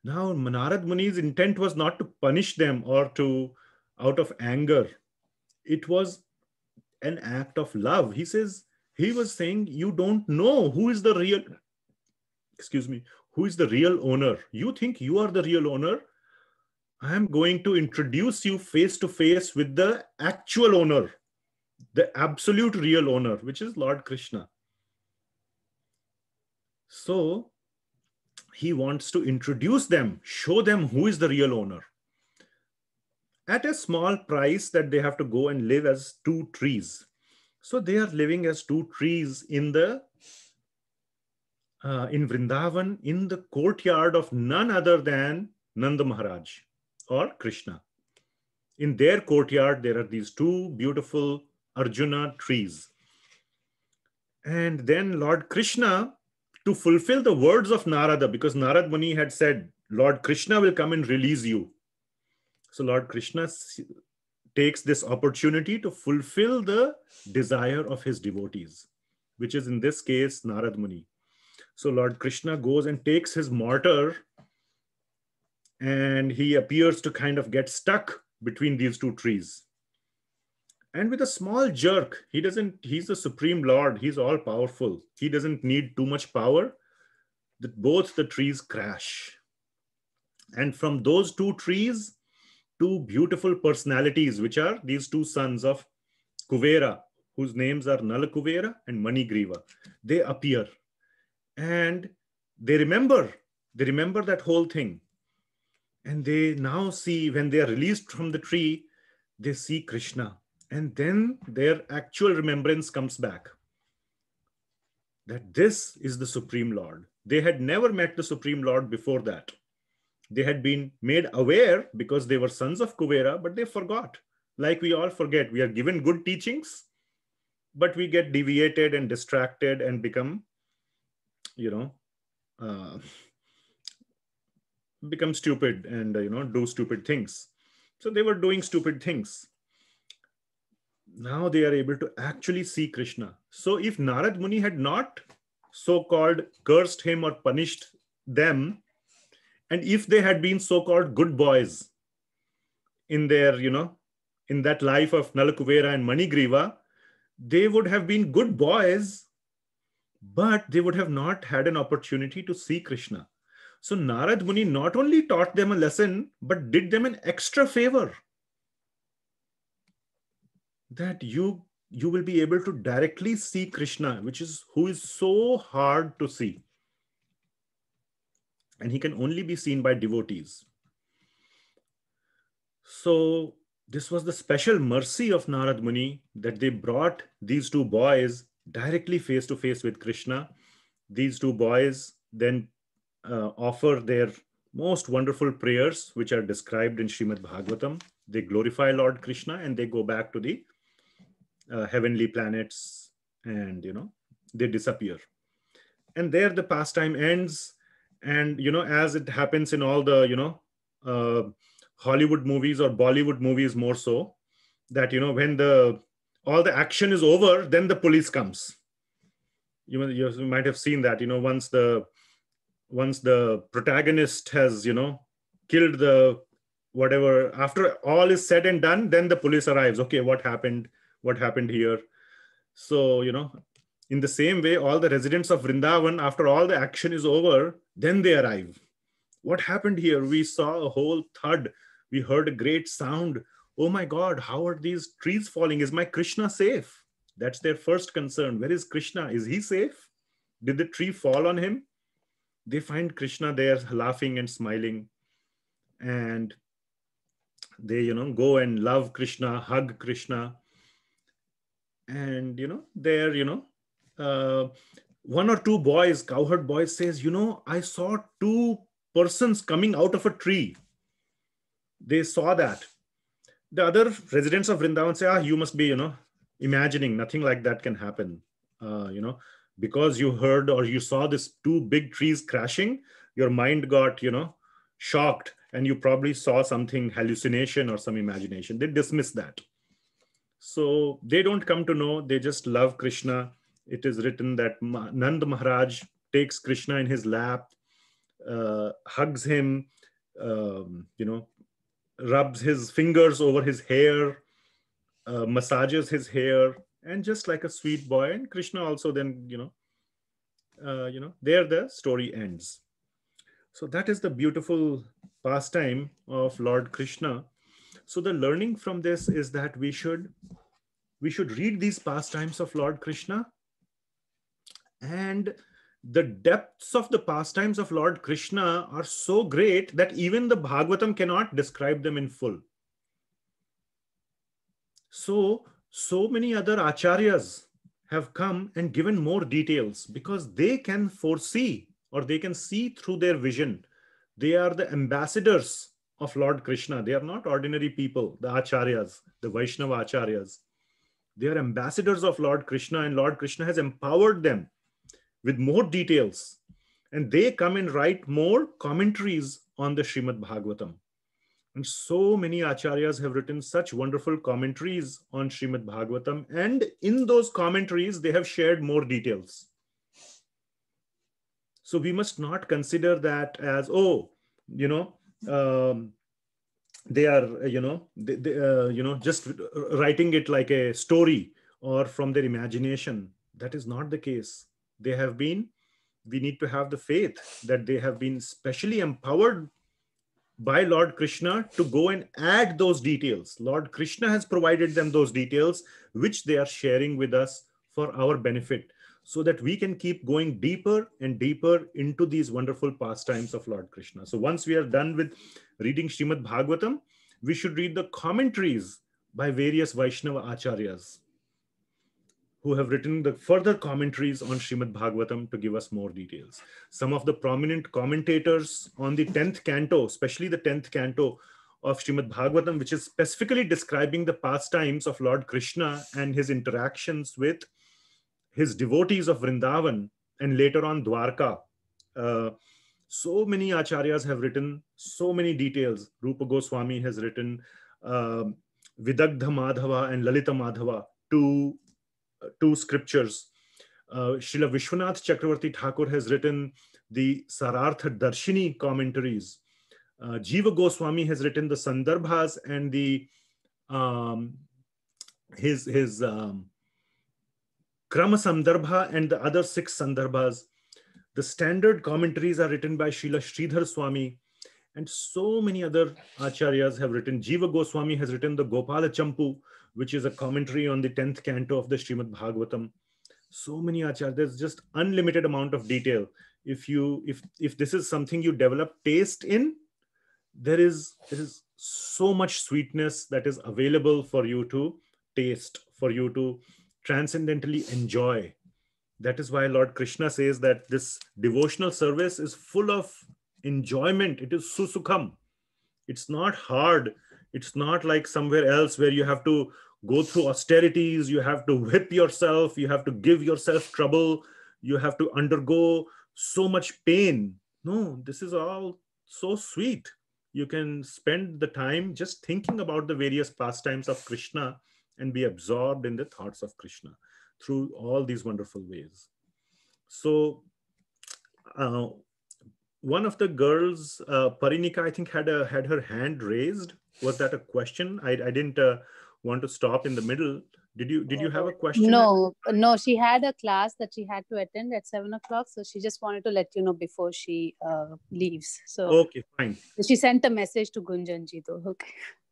A: Now, Narad Muni's intent was not to punish them or to out of anger. It was an act of love. He says, he was saying, You don't know who is the real excuse me, who is the real owner? You think you are the real owner? I am going to introduce you face to face with the actual owner, the absolute real owner, which is Lord Krishna. So he wants to introduce them, show them who is the real owner at a small price that they have to go and live as two trees. So they are living as two trees in the uh, in Vrindavan in the courtyard of none other than Nanda Maharaj or Krishna. In their courtyard, there are these two beautiful Arjuna trees. And then Lord Krishna, to fulfill the words of Narada, because Narad Muni had said, Lord Krishna will come and release you. So Lord Krishna takes this opportunity to fulfill the desire of his devotees, which is in this case Narad Muni. So Lord Krishna goes and takes his mortar and he appears to kind of get stuck between these two trees. And with a small jerk, he doesn't, he's the supreme lord, he's all powerful. He doesn't need too much power. That both the trees crash. And from those two trees, two beautiful personalities, which are these two sons of Kuvera, whose names are Nalakuvera and Manigriva, they appear and they remember they remember that whole thing and they now see when they are released from the tree they see krishna and then their actual remembrance comes back that this is the supreme lord they had never met the supreme lord before that they had been made aware because they were sons of kuvera but they forgot like we all forget we are given good teachings but we get deviated and distracted and become you know uh, *laughs* become stupid and uh, you know do stupid things so they were doing stupid things now they are able to actually see krishna so if narad muni had not so called cursed him or punished them and if they had been so called good boys in their you know in that life of nalakuvera and manigriva they would have been good boys but they would have not had an opportunity to see Krishna. So Narad Muni not only taught them a lesson, but did them an extra favor that you you will be able to directly see Krishna, which is who is so hard to see. And he can only be seen by devotees. So this was the special mercy of Narad Muni that they brought these two boys directly face to face with Krishna. These two boys then uh, offer their most wonderful prayers, which are described in Srimad Bhagavatam. They glorify Lord Krishna and they go back to the uh, heavenly planets and, you know, they disappear. And there the pastime ends. And, you know, as it happens in all the, you know, uh, Hollywood movies or Bollywood movies more so, that, you know, when the all the action is over, then the police comes. You, you might have seen that, you know, once the once the protagonist has, you know, killed the whatever, after all is said and done, then the police arrives. Okay, what happened? What happened here? So, you know, in the same way, all the residents of Vrindavan, after all the action is over, then they arrive. What happened here? We saw a whole thud. We heard a great sound oh my God, how are these trees falling? Is my Krishna safe? That's their first concern. Where is Krishna? Is he safe? Did the tree fall on him? They find Krishna there laughing and smiling. And they, you know, go and love Krishna, hug Krishna. And, you know, there, you know, uh, one or two boys, cowherd boys says, you know, I saw two persons coming out of a tree. They saw that the other residents of Vrindavan say, ah, you must be, you know, imagining nothing like that can happen. Uh, you know, because you heard or you saw this two big trees crashing, your mind got, you know, shocked and you probably saw something hallucination or some imagination. They dismiss that. So they don't come to know, they just love Krishna. It is written that Nand Maharaj takes Krishna in his lap, uh, hugs him, um, you know, rubs his fingers over his hair, uh, massages his hair, and just like a sweet boy. And Krishna also then, you know, uh, you know, there the story ends. So that is the beautiful pastime of Lord Krishna. So the learning from this is that we should we should read these pastimes of Lord Krishna and the depths of the pastimes of Lord Krishna are so great that even the Bhagavatam cannot describe them in full. So, so many other acharyas have come and given more details because they can foresee or they can see through their vision. They are the ambassadors of Lord Krishna. They are not ordinary people, the acharyas, the Vaishnava acharyas. They are ambassadors of Lord Krishna, and Lord Krishna has empowered them with more details. And they come and write more commentaries on the Shrimad Bhagavatam. And so many acharyas have written such wonderful commentaries on Shrimad Bhagavatam. And in those commentaries, they have shared more details. So we must not consider that as, oh, you know, um, they are, you know, they, they uh, you know, just writing it like a story or from their imagination. That is not the case. They have been, we need to have the faith that they have been specially empowered by Lord Krishna to go and add those details. Lord Krishna has provided them those details, which they are sharing with us for our benefit, so that we can keep going deeper and deeper into these wonderful pastimes of Lord Krishna. So once we are done with reading Srimad Bhagavatam, we should read the commentaries by various Vaishnava acharyas who have written the further commentaries on Shrimad Bhagavatam to give us more details. Some of the prominent commentators on the 10th canto, especially the 10th canto of Shrimad Bhagavatam, which is specifically describing the pastimes of Lord Krishna and his interactions with his devotees of Vrindavan and later on Dwarka. Uh, so many acharyas have written so many details. Rupa Goswami has written uh, Vidagdha Madhava and Lalita Madhava, two two scriptures. Uh, Vishwanath Chakravarti Thakur has written the Sarartha Darshini commentaries. Uh, Jiva Goswami has written the Sandarbhas and the um, his his um, Krama Sandarbha and the other six Sandarbhas. The standard commentaries are written by Srila Sridhar Swami and so many other acharyas have written. Jiva Goswami has written the Gopala Champu, which is a commentary on the 10th canto of the Srimad Bhagavatam. So many acharyas, there's just unlimited amount of detail. If you if if this is something you develop taste in, there is there is so much sweetness that is available for you to taste, for you to transcendently enjoy. That is why Lord Krishna says that this devotional service is full of enjoyment. It is susukham. It's not hard it's not like somewhere else where you have to go through austerities, you have to whip yourself, you have to give yourself trouble, you have to undergo so much pain. No, this is all so sweet. You can spend the time just thinking about the various pastimes of Krishna and be absorbed in the thoughts of Krishna through all these wonderful ways. So, uh, one of the girls, uh, Parinika, I think, had a, had her hand raised was that a question? I, I didn't uh, want to stop in the middle. Did you did you have a question? No, no. She had a class that she had to attend at seven o'clock, so she just wanted to let you know before she uh, leaves. So okay, fine. She sent a message to Gunjanji though. Okay.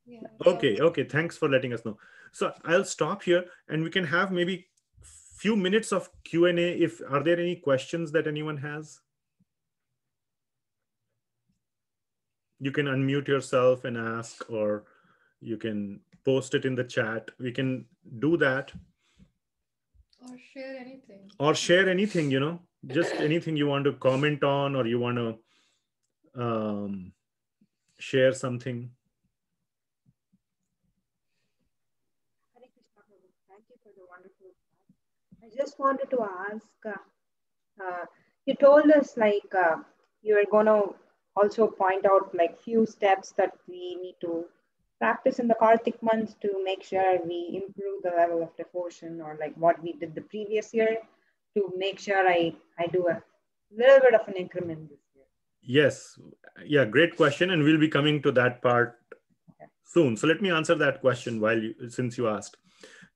A: Yeah. Okay, okay. Thanks for letting us know. So I'll stop here, and we can have maybe few minutes of Q and A. If are there any questions that anyone has? you can unmute yourself and ask, or you can post it in the chat. We can do that. Or share anything. Or share anything, you know, just anything you want to comment on or you want to um, share something. Thank you for the wonderful. I just wanted to ask. Uh, uh, you told us like uh, you were going to also point out like few steps that we need to practice in the Karthik month to make sure we improve the level of devotion or like what we did the previous year to make sure I, I do a little bit of an increment this year. Yes. Yeah, great question. And we'll be coming to that part okay. soon. So let me answer that question while you, since you asked.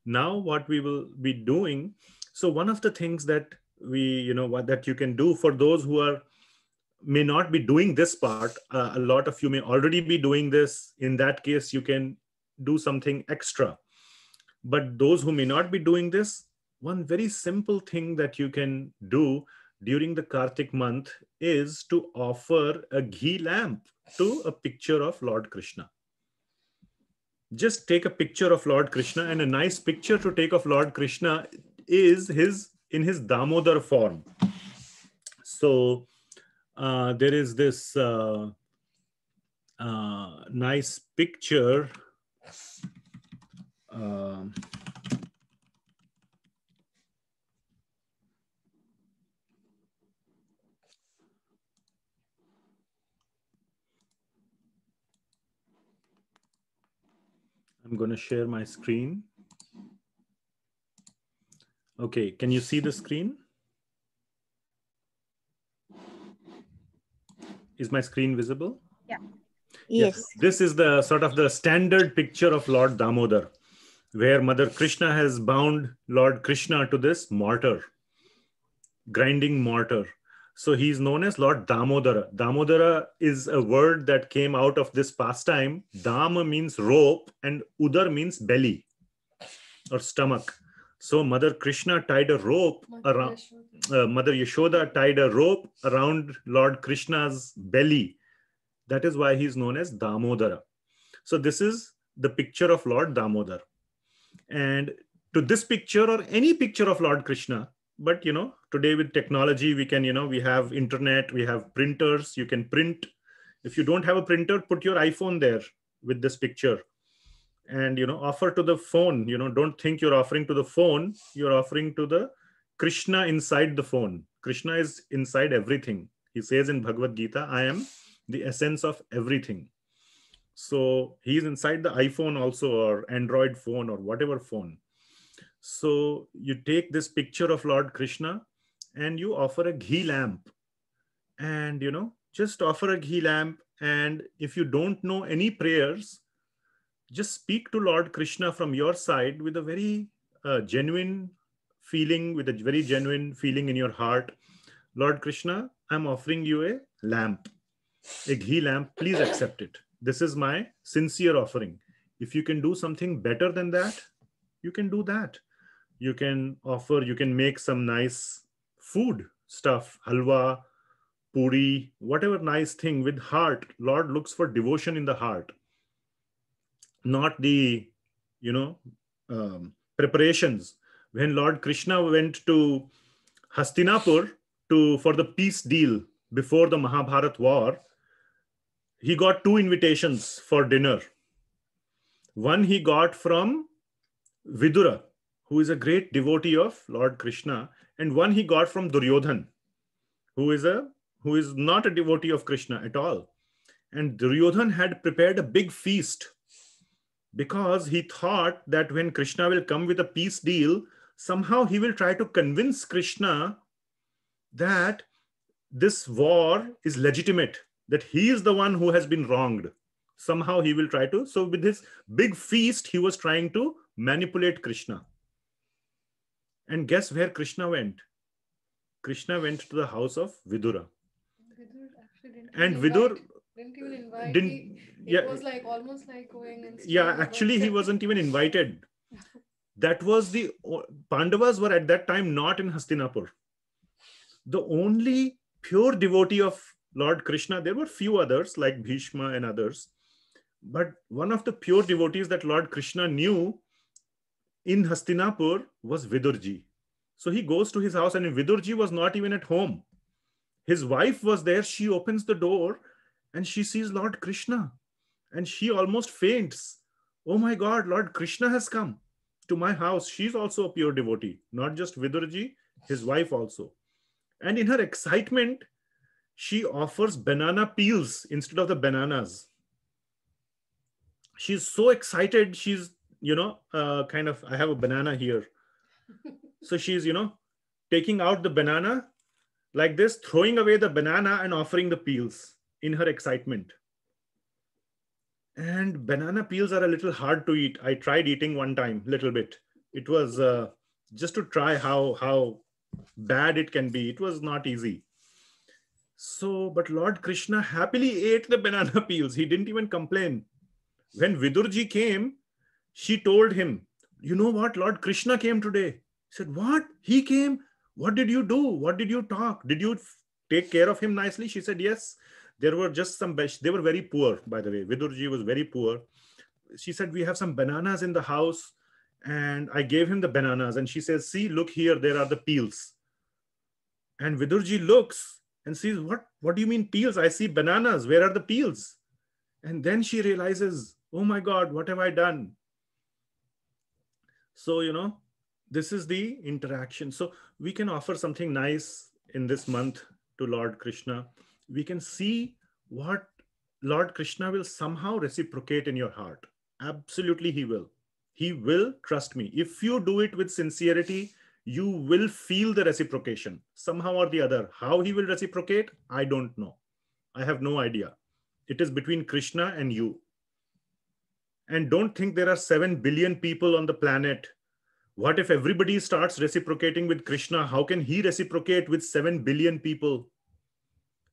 A: Now what we will be doing, so one of the things that we, you know, what that you can do for those who are may not be doing this part. Uh, a lot of you may already be doing this. In that case, you can do something extra. But those who may not be doing this, one very simple thing that you can do during the Kartik month is to offer a ghee lamp to a picture of Lord Krishna. Just take a picture of Lord Krishna, and a nice picture to take of Lord Krishna is his in his Damodar form. So uh, there is this uh, uh, nice picture. Um, I'm going to share my screen. Okay, can you see the screen? Is my screen visible? Yeah. Yes. yes. This is the sort of the standard picture of Lord Damodar, where Mother Krishna has bound Lord Krishna to this mortar, grinding mortar. So he's known as Lord Damodara. Damodara is a word that came out of this pastime. Dama means rope and Udar means belly or stomach. So Mother Krishna tied a rope Mother around Yashoda. Uh, Mother Yashoda tied a rope around Lord Krishna's belly. That is why he is known as Damodara. So this is the picture of Lord Damodar. And to this picture or any picture of Lord Krishna, but you know, today with technology, we can, you know, we have internet, we have printers, you can print. If you don't have a printer, put your iPhone there with this picture and you know offer to the phone you know don't think you're offering to the phone you're offering to the krishna inside the phone krishna is inside everything he says in bhagavad gita i am the essence of everything so he's inside the iphone also or android phone or whatever phone so you take this picture of lord krishna and you offer a ghee lamp and you know just offer a ghee lamp and if you don't know any prayers just speak to Lord Krishna from your side with a very uh, genuine feeling, with a very genuine feeling in your heart. Lord Krishna, I'm offering you a lamp, a ghee lamp. Please accept it. This is my sincere offering. If you can do something better than that, you can do that. You can offer, you can make some nice food stuff, halwa, puri, whatever nice thing with heart. Lord looks for devotion in the heart not the you know um, preparations when lord krishna went to hastinapur to for the peace deal before the mahabharat war he got two invitations for dinner one he got from vidura who is a great devotee of lord krishna and one he got from duryodhan who is a who is not a devotee of krishna at all and duryodhan had prepared a big feast because he thought that when Krishna will come with a peace deal, somehow he will try to convince Krishna that this war is legitimate, that he is the one who has been wronged. Somehow he will try to. So, with this big feast, he was trying to manipulate Krishna. And guess where Krishna went? Krishna went to the house of Vidura. and Vidur, didn't even uh, invite. Didn't, he, yeah, it was like almost like going and. Yeah, actually, he wasn't even invited. that was the Pandavas were at that time not in Hastinapur. The only pure devotee of Lord Krishna, there were few others like Bhishma and others, but one of the pure devotees that Lord Krishna knew in Hastinapur was Vidurji. So he goes to his house, and Vidurji was not even at home. His wife was there. She opens the door and she sees Lord Krishna and she almost faints. Oh my God, Lord Krishna has come to my house. She's also a pure devotee, not just Vidurji, his wife also. And in her excitement, she offers banana peels instead of the bananas. She's so excited. She's, you know, uh, kind of, I have a banana here. *laughs* so she's, you know, taking out the banana like this, throwing away the banana and offering the peels in her excitement. And banana peels are a little hard to eat. I tried eating one time, little bit. It was uh, just to try how how bad it can be. It was not easy. So, but Lord Krishna happily ate the *laughs* banana peels. He didn't even complain. When Vidurji came, she told him, "You know what? Lord Krishna came today." He said, "What? He came? What did you do? What did you talk? Did you take care of him nicely?" She said, "Yes." there were just some they were very poor by the way vidurji was very poor she said we have some bananas in the house and i gave him the bananas and she says see look here there are the peels and vidurji looks and sees what what do you mean peels i see bananas where are the peels and then she realizes oh my god what have i done so you know this is the interaction so we can offer something nice in this month to lord krishna we can see what Lord Krishna will somehow reciprocate in your heart. Absolutely, He will. He will trust me. If you do it with sincerity, you will feel the reciprocation somehow or the other. How He will reciprocate, I don't know. I have no idea. It is between Krishna and you. And don't think there are 7 billion people on the planet. What if everybody starts reciprocating with Krishna? How can he reciprocate with 7 billion people?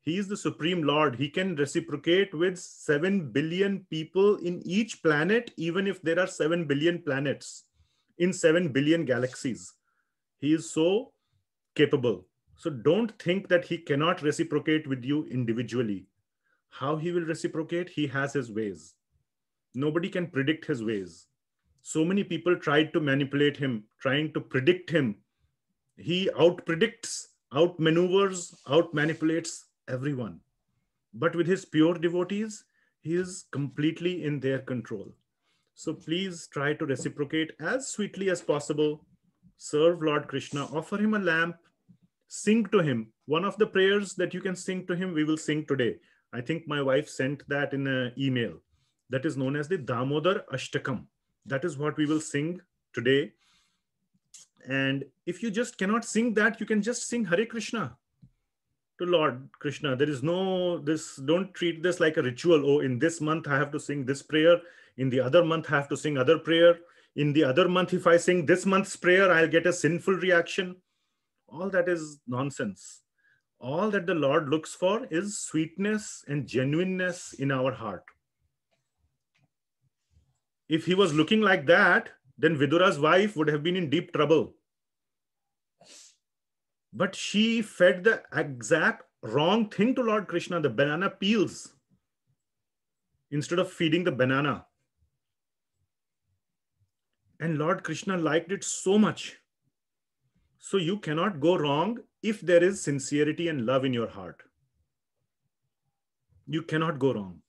A: he is the supreme lord he can reciprocate with 7 billion people in each planet even if there are 7 billion planets in 7 billion galaxies he is so capable so don't think that he cannot reciprocate with you individually how he will reciprocate he has his ways nobody can predict his ways so many people tried to manipulate him trying to predict him he out predicts out maneuvers out manipulates everyone. But with his pure devotees, he is completely in their control. So please try to reciprocate as sweetly as possible. Serve Lord Krishna, offer him a lamp, sing to him. One of the prayers that you can sing to him, we will sing today. I think my wife sent that in an email. That is known as the Damodar Ashtakam. That is what we will sing today. And if you just cannot sing that, you can just sing Hare Krishna to Lord Krishna. There is no this, don't treat this like a ritual. Oh, in this month I have to sing this prayer. In the other month, I have to sing other prayer. In the other month, if I sing this month's prayer, I'll get a sinful reaction. All that is nonsense. All that the Lord looks for is sweetness and genuineness in our heart. If he was looking like that, then Vidura's wife would have been in deep trouble but she fed the exact wrong thing to Lord Krishna, the banana peels, instead of feeding the banana. And Lord Krishna liked it so much. So you cannot go wrong if there is sincerity and love in your heart. You cannot go wrong.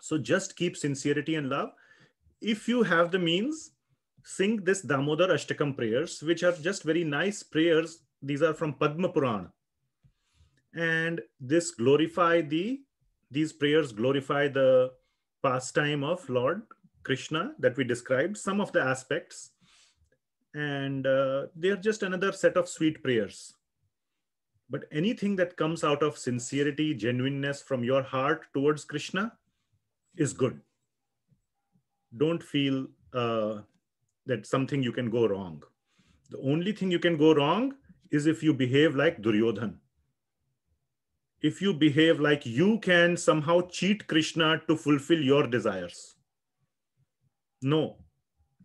A: So just keep sincerity and love. If you have the means, sing this Damodar Ashtakam prayers, which are just very nice prayers these are from Padma Purana. And this glorify the, these prayers glorify the pastime of Lord Krishna that we described, some of the aspects. And uh, they're just another set of sweet prayers. But anything that comes out of sincerity, genuineness from your heart towards Krishna is good. Don't feel uh, that something you can go wrong. The only thing you can go wrong is if you behave like Duryodhan. If you behave like you can somehow cheat Krishna to fulfill your desires. No.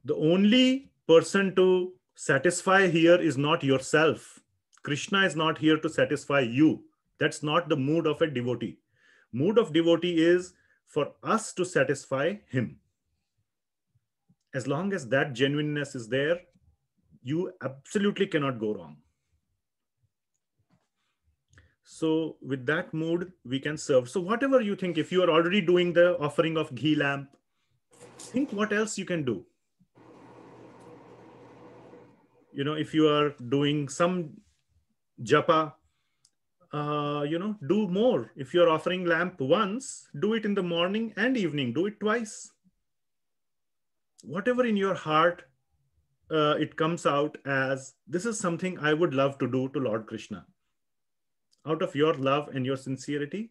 A: The only person to satisfy here is not yourself. Krishna is not here to satisfy you. That's not the mood of a devotee. Mood of devotee is for us to satisfy him. As long as that genuineness is there, you absolutely cannot go wrong. So with that mode, we can serve. So whatever you think, if you are already doing the offering of ghee lamp, think what else you can do. You know, if you are doing some japa, uh, you know, do more. If you're offering lamp once, do it in the morning and evening, do it twice. Whatever in your heart, uh, it comes out as this is something I would love to do to Lord Krishna out of your love and your sincerity.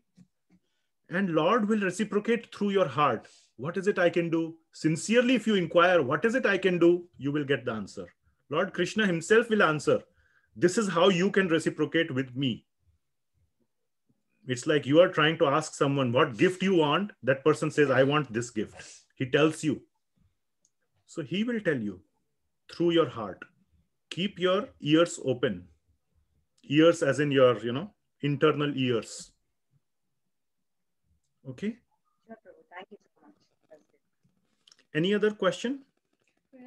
A: And Lord will reciprocate through your heart. What is it I can do? Sincerely, if you inquire, what is it I can do? You will get the answer. Lord Krishna himself will answer. This is how you can reciprocate with me. It's like you are trying to ask someone what gift you want. That person says, I want this gift. He tells you. So he will tell you through your heart. Keep your ears open. Ears as in your, you know, internal ears. Okay. Thank you so much. Any other question?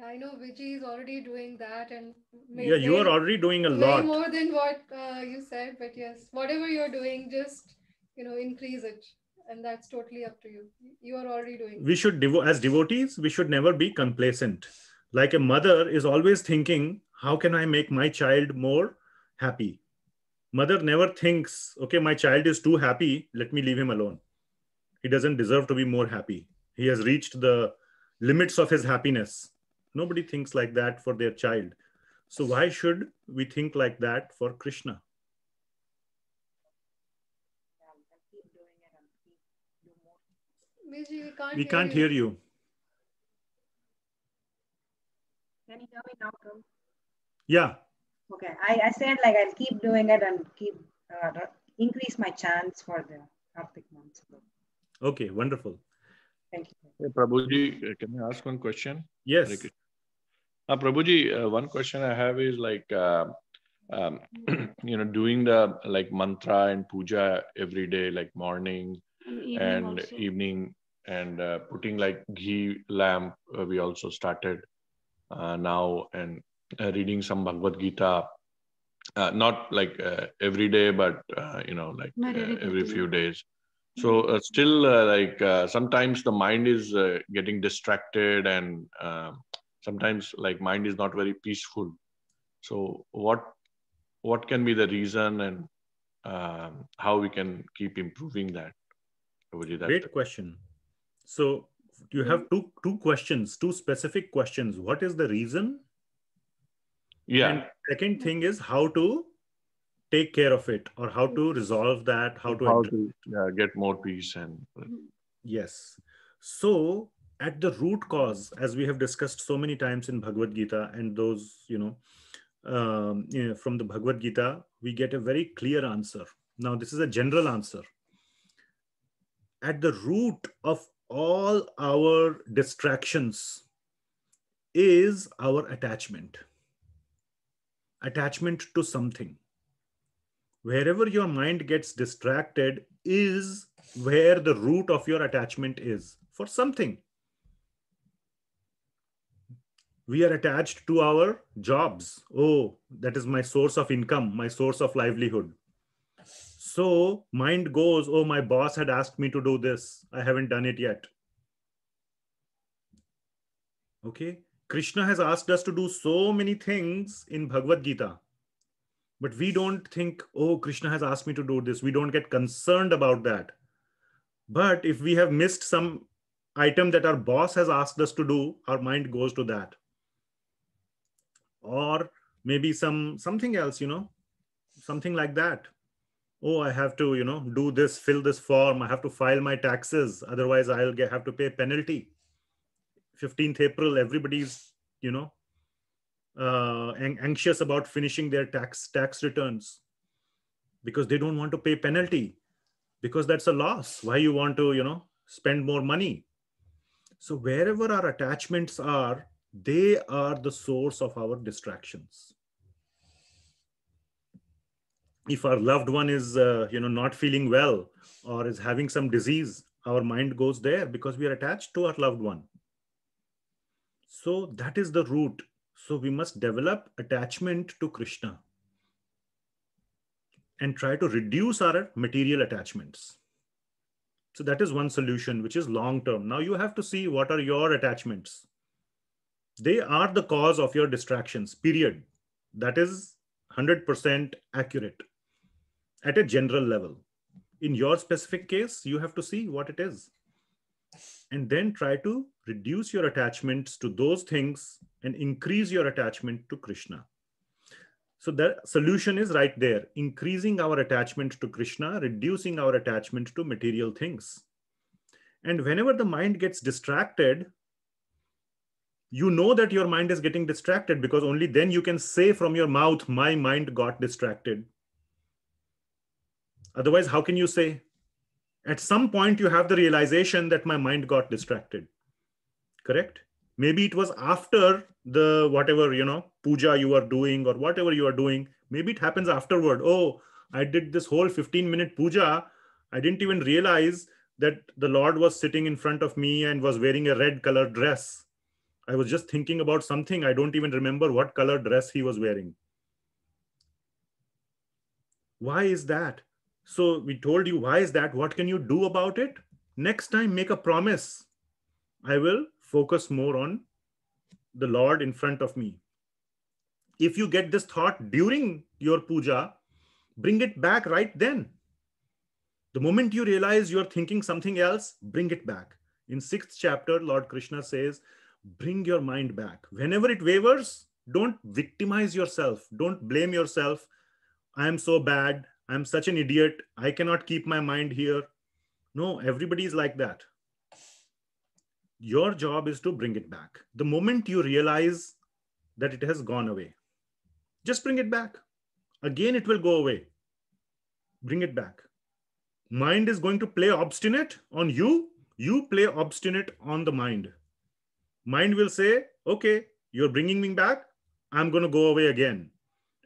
A: I know Vijay is already doing that and yeah, you are already doing a lot more than what uh, you said. But yes, whatever you're doing, just you know, increase it, and that's totally up to you. You are already doing. We should devo- as devotees, we should never be complacent. Like a mother is always thinking, how can I make my child more happy? mother never thinks, okay, my child is too happy, let me leave him alone. He doesn't deserve to be more happy. He has reached the limits of his happiness. Nobody thinks like that for their child. So, why should we think like that for Krishna? we can't, hear, you. Can you hear me now, Yeah. Okay, I, I said like I'll keep doing it and keep uh, increase my chance for the Kartik month. Okay, wonderful. Thank you. Hey, Prabhuji, uh, can I ask one question? Yes. Now, uh, Prabhuji, uh, one question I have is like, uh, um, *clears throat* you know, doing the like mantra and puja every day, like morning and evening, and, evening, and uh, putting like ghee lamp, uh, we also started now, and uh, reading some Bhagavad Gita, uh, not like uh, every day, but you know, like every few days. Mm-hmm. So still, like sometimes the mind is getting distracted, and um, sometimes like mind is not very peaceful. So what what can be the reason and um, how we can keep improving that? Great question. So you have mm. two two questions, two specific questions. What is the reason yeah and second thing is how to take care of it or how to resolve that how to, how to yeah, get more peace and yes so at the root cause as we have discussed so many times in bhagavad gita and those you know, um, you know from the bhagavad gita we get a very clear answer now this is a general answer at the root of all our distractions is our attachment attachment to something. Wherever your mind gets distracted is where the root of your attachment is for something. We are attached to our jobs. Oh, that is my source of income, my source of livelihood. So mind goes, oh, my boss had asked me to do this. I haven't done it yet. Okay. Krishna has asked us to do so many things in Bhagavad Gita, but we don't think, oh, Krishna has asked me to do this. We don't get concerned about that. But if we have missed some item that our boss has asked us to do, our mind goes to that. Or maybe some something else, you know, something like that. Oh, I have to, you know, do this, fill this form. I have to file my taxes. Otherwise, I'll get, have to pay penalty 15th April, everybody's, you know, uh, anxious about finishing their tax tax returns because they don't want to pay penalty because that's a loss. Why you want to, you know, spend more money? So wherever our attachments are, they are the source of our distractions. If our loved one is, uh, you know, not feeling well or is having some disease, our mind goes there because we are attached to our loved one. So that is the root. So we must develop attachment to Krishna and try to reduce our material attachments. So that is one solution, which is long term. Now you have to see what are your attachments. They are the cause of your distractions, period. That is 100% accurate at a general level. In your specific case, you have to see what it is and then try to reduce your attachments to those things and increase your attachment to Krishna. So the solution is right there, increasing our attachment to Krishna, reducing our attachment to material things. And whenever the mind gets distracted, you know that your mind is getting distracted because only then you can say from your mouth, My mind got distracted. Otherwise, how can you say, at some point you have the realization that my mind got distracted correct maybe it was after the whatever you know puja you are doing or whatever you are doing maybe it happens afterward oh i did this whole 15 minute puja i didn't even realize that the lord was sitting in front of me and was wearing a red color dress i was just thinking about something i don't even remember what color dress he was wearing why is that so we told you why is that? What can you do about it? Next time, make a promise. I will focus more on the Lord in front of me. If you get this thought during your puja, bring it back right then. The moment you realize you're thinking something else, bring it back. In sixth chapter, Lord Krishna says, bring your mind back. Whenever it wavers, don't victimize yourself. Don't blame yourself. I am so bad. I'm such an idiot. I cannot keep my mind here. No, everybody is like that. Your job is to bring it back. The moment you realize that it has gone away, just bring it back. Again, it will go away. Bring it back. Mind is going to play obstinate on you. You play obstinate on the mind. Mind will say, okay, you're bringing me back. I'm going to go away again.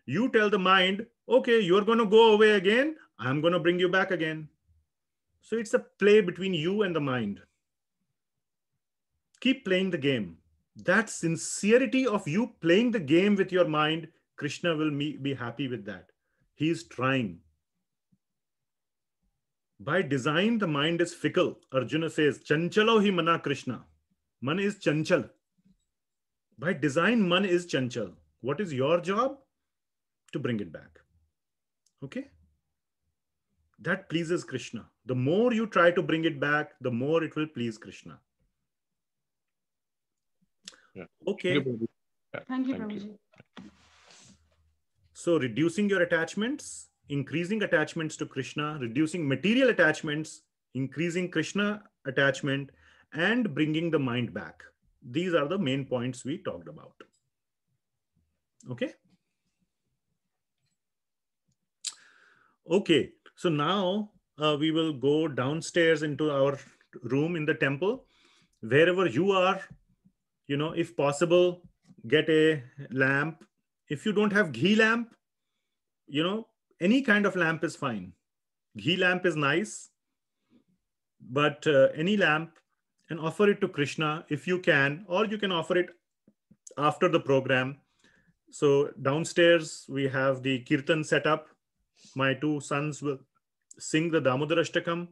A: You tell the mind, okay, you're going to go away again. I'm going to bring you back again. So it's a play between you and the mind. Keep playing the game. That sincerity of you playing the game with your mind, Krishna will be happy with that. He is trying. By design, the mind is fickle. Arjuna says, Chanchalo hi mana Krishna. Man is chanchal. By design, man is chanchal. What is your job? To bring it back. Okay? That pleases Krishna. The more you try to bring it back, the more it will please Krishna. Yeah. Okay. Thank you, Thank Thank you. So reducing your attachments, increasing attachments to Krishna, reducing material attachments, increasing Krishna attachment, and bringing the mind back. These are the main points we talked about. Okay. Okay, so now uh, we will go downstairs into our room in the temple. Wherever you are, you know, if possible, get a lamp. If you don't have ghee lamp, you know, any kind of lamp is fine. Ghee lamp is nice, but uh, any lamp and offer it to Krishna if you can, or you can offer it after the program. So downstairs, we have the kirtan set up my two sons will sing the Damodarashtakam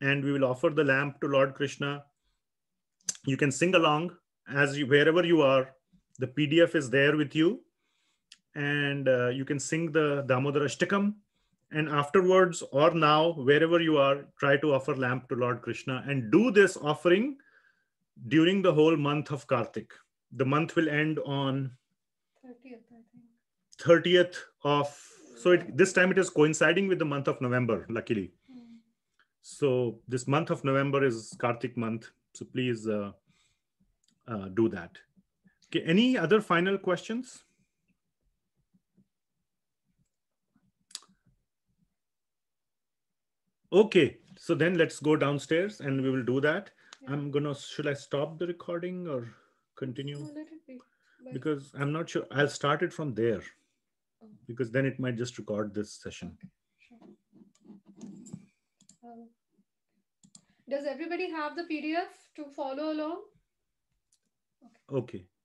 A: and we will offer the lamp to Lord Krishna. You can sing along as you, wherever you are. The PDF is there with you and uh, you can sing the Damodarashtakam. And afterwards or now, wherever you are, try to offer lamp to Lord Krishna and do this offering during the whole month of Kartik. The month will end on 30th, 30th of so it, this time it is coinciding with the month of November, luckily. So this month of November is Kartik month. So please uh, uh, do that. Okay, any other final questions? Okay, so then let's go downstairs and we will do that. Yeah. I'm gonna, should I stop the recording or continue? because I'm not sure, I'll start it from there because then it might just record this session. Okay. Sure. Um, does everybody have the PDF to follow along? Okay. okay.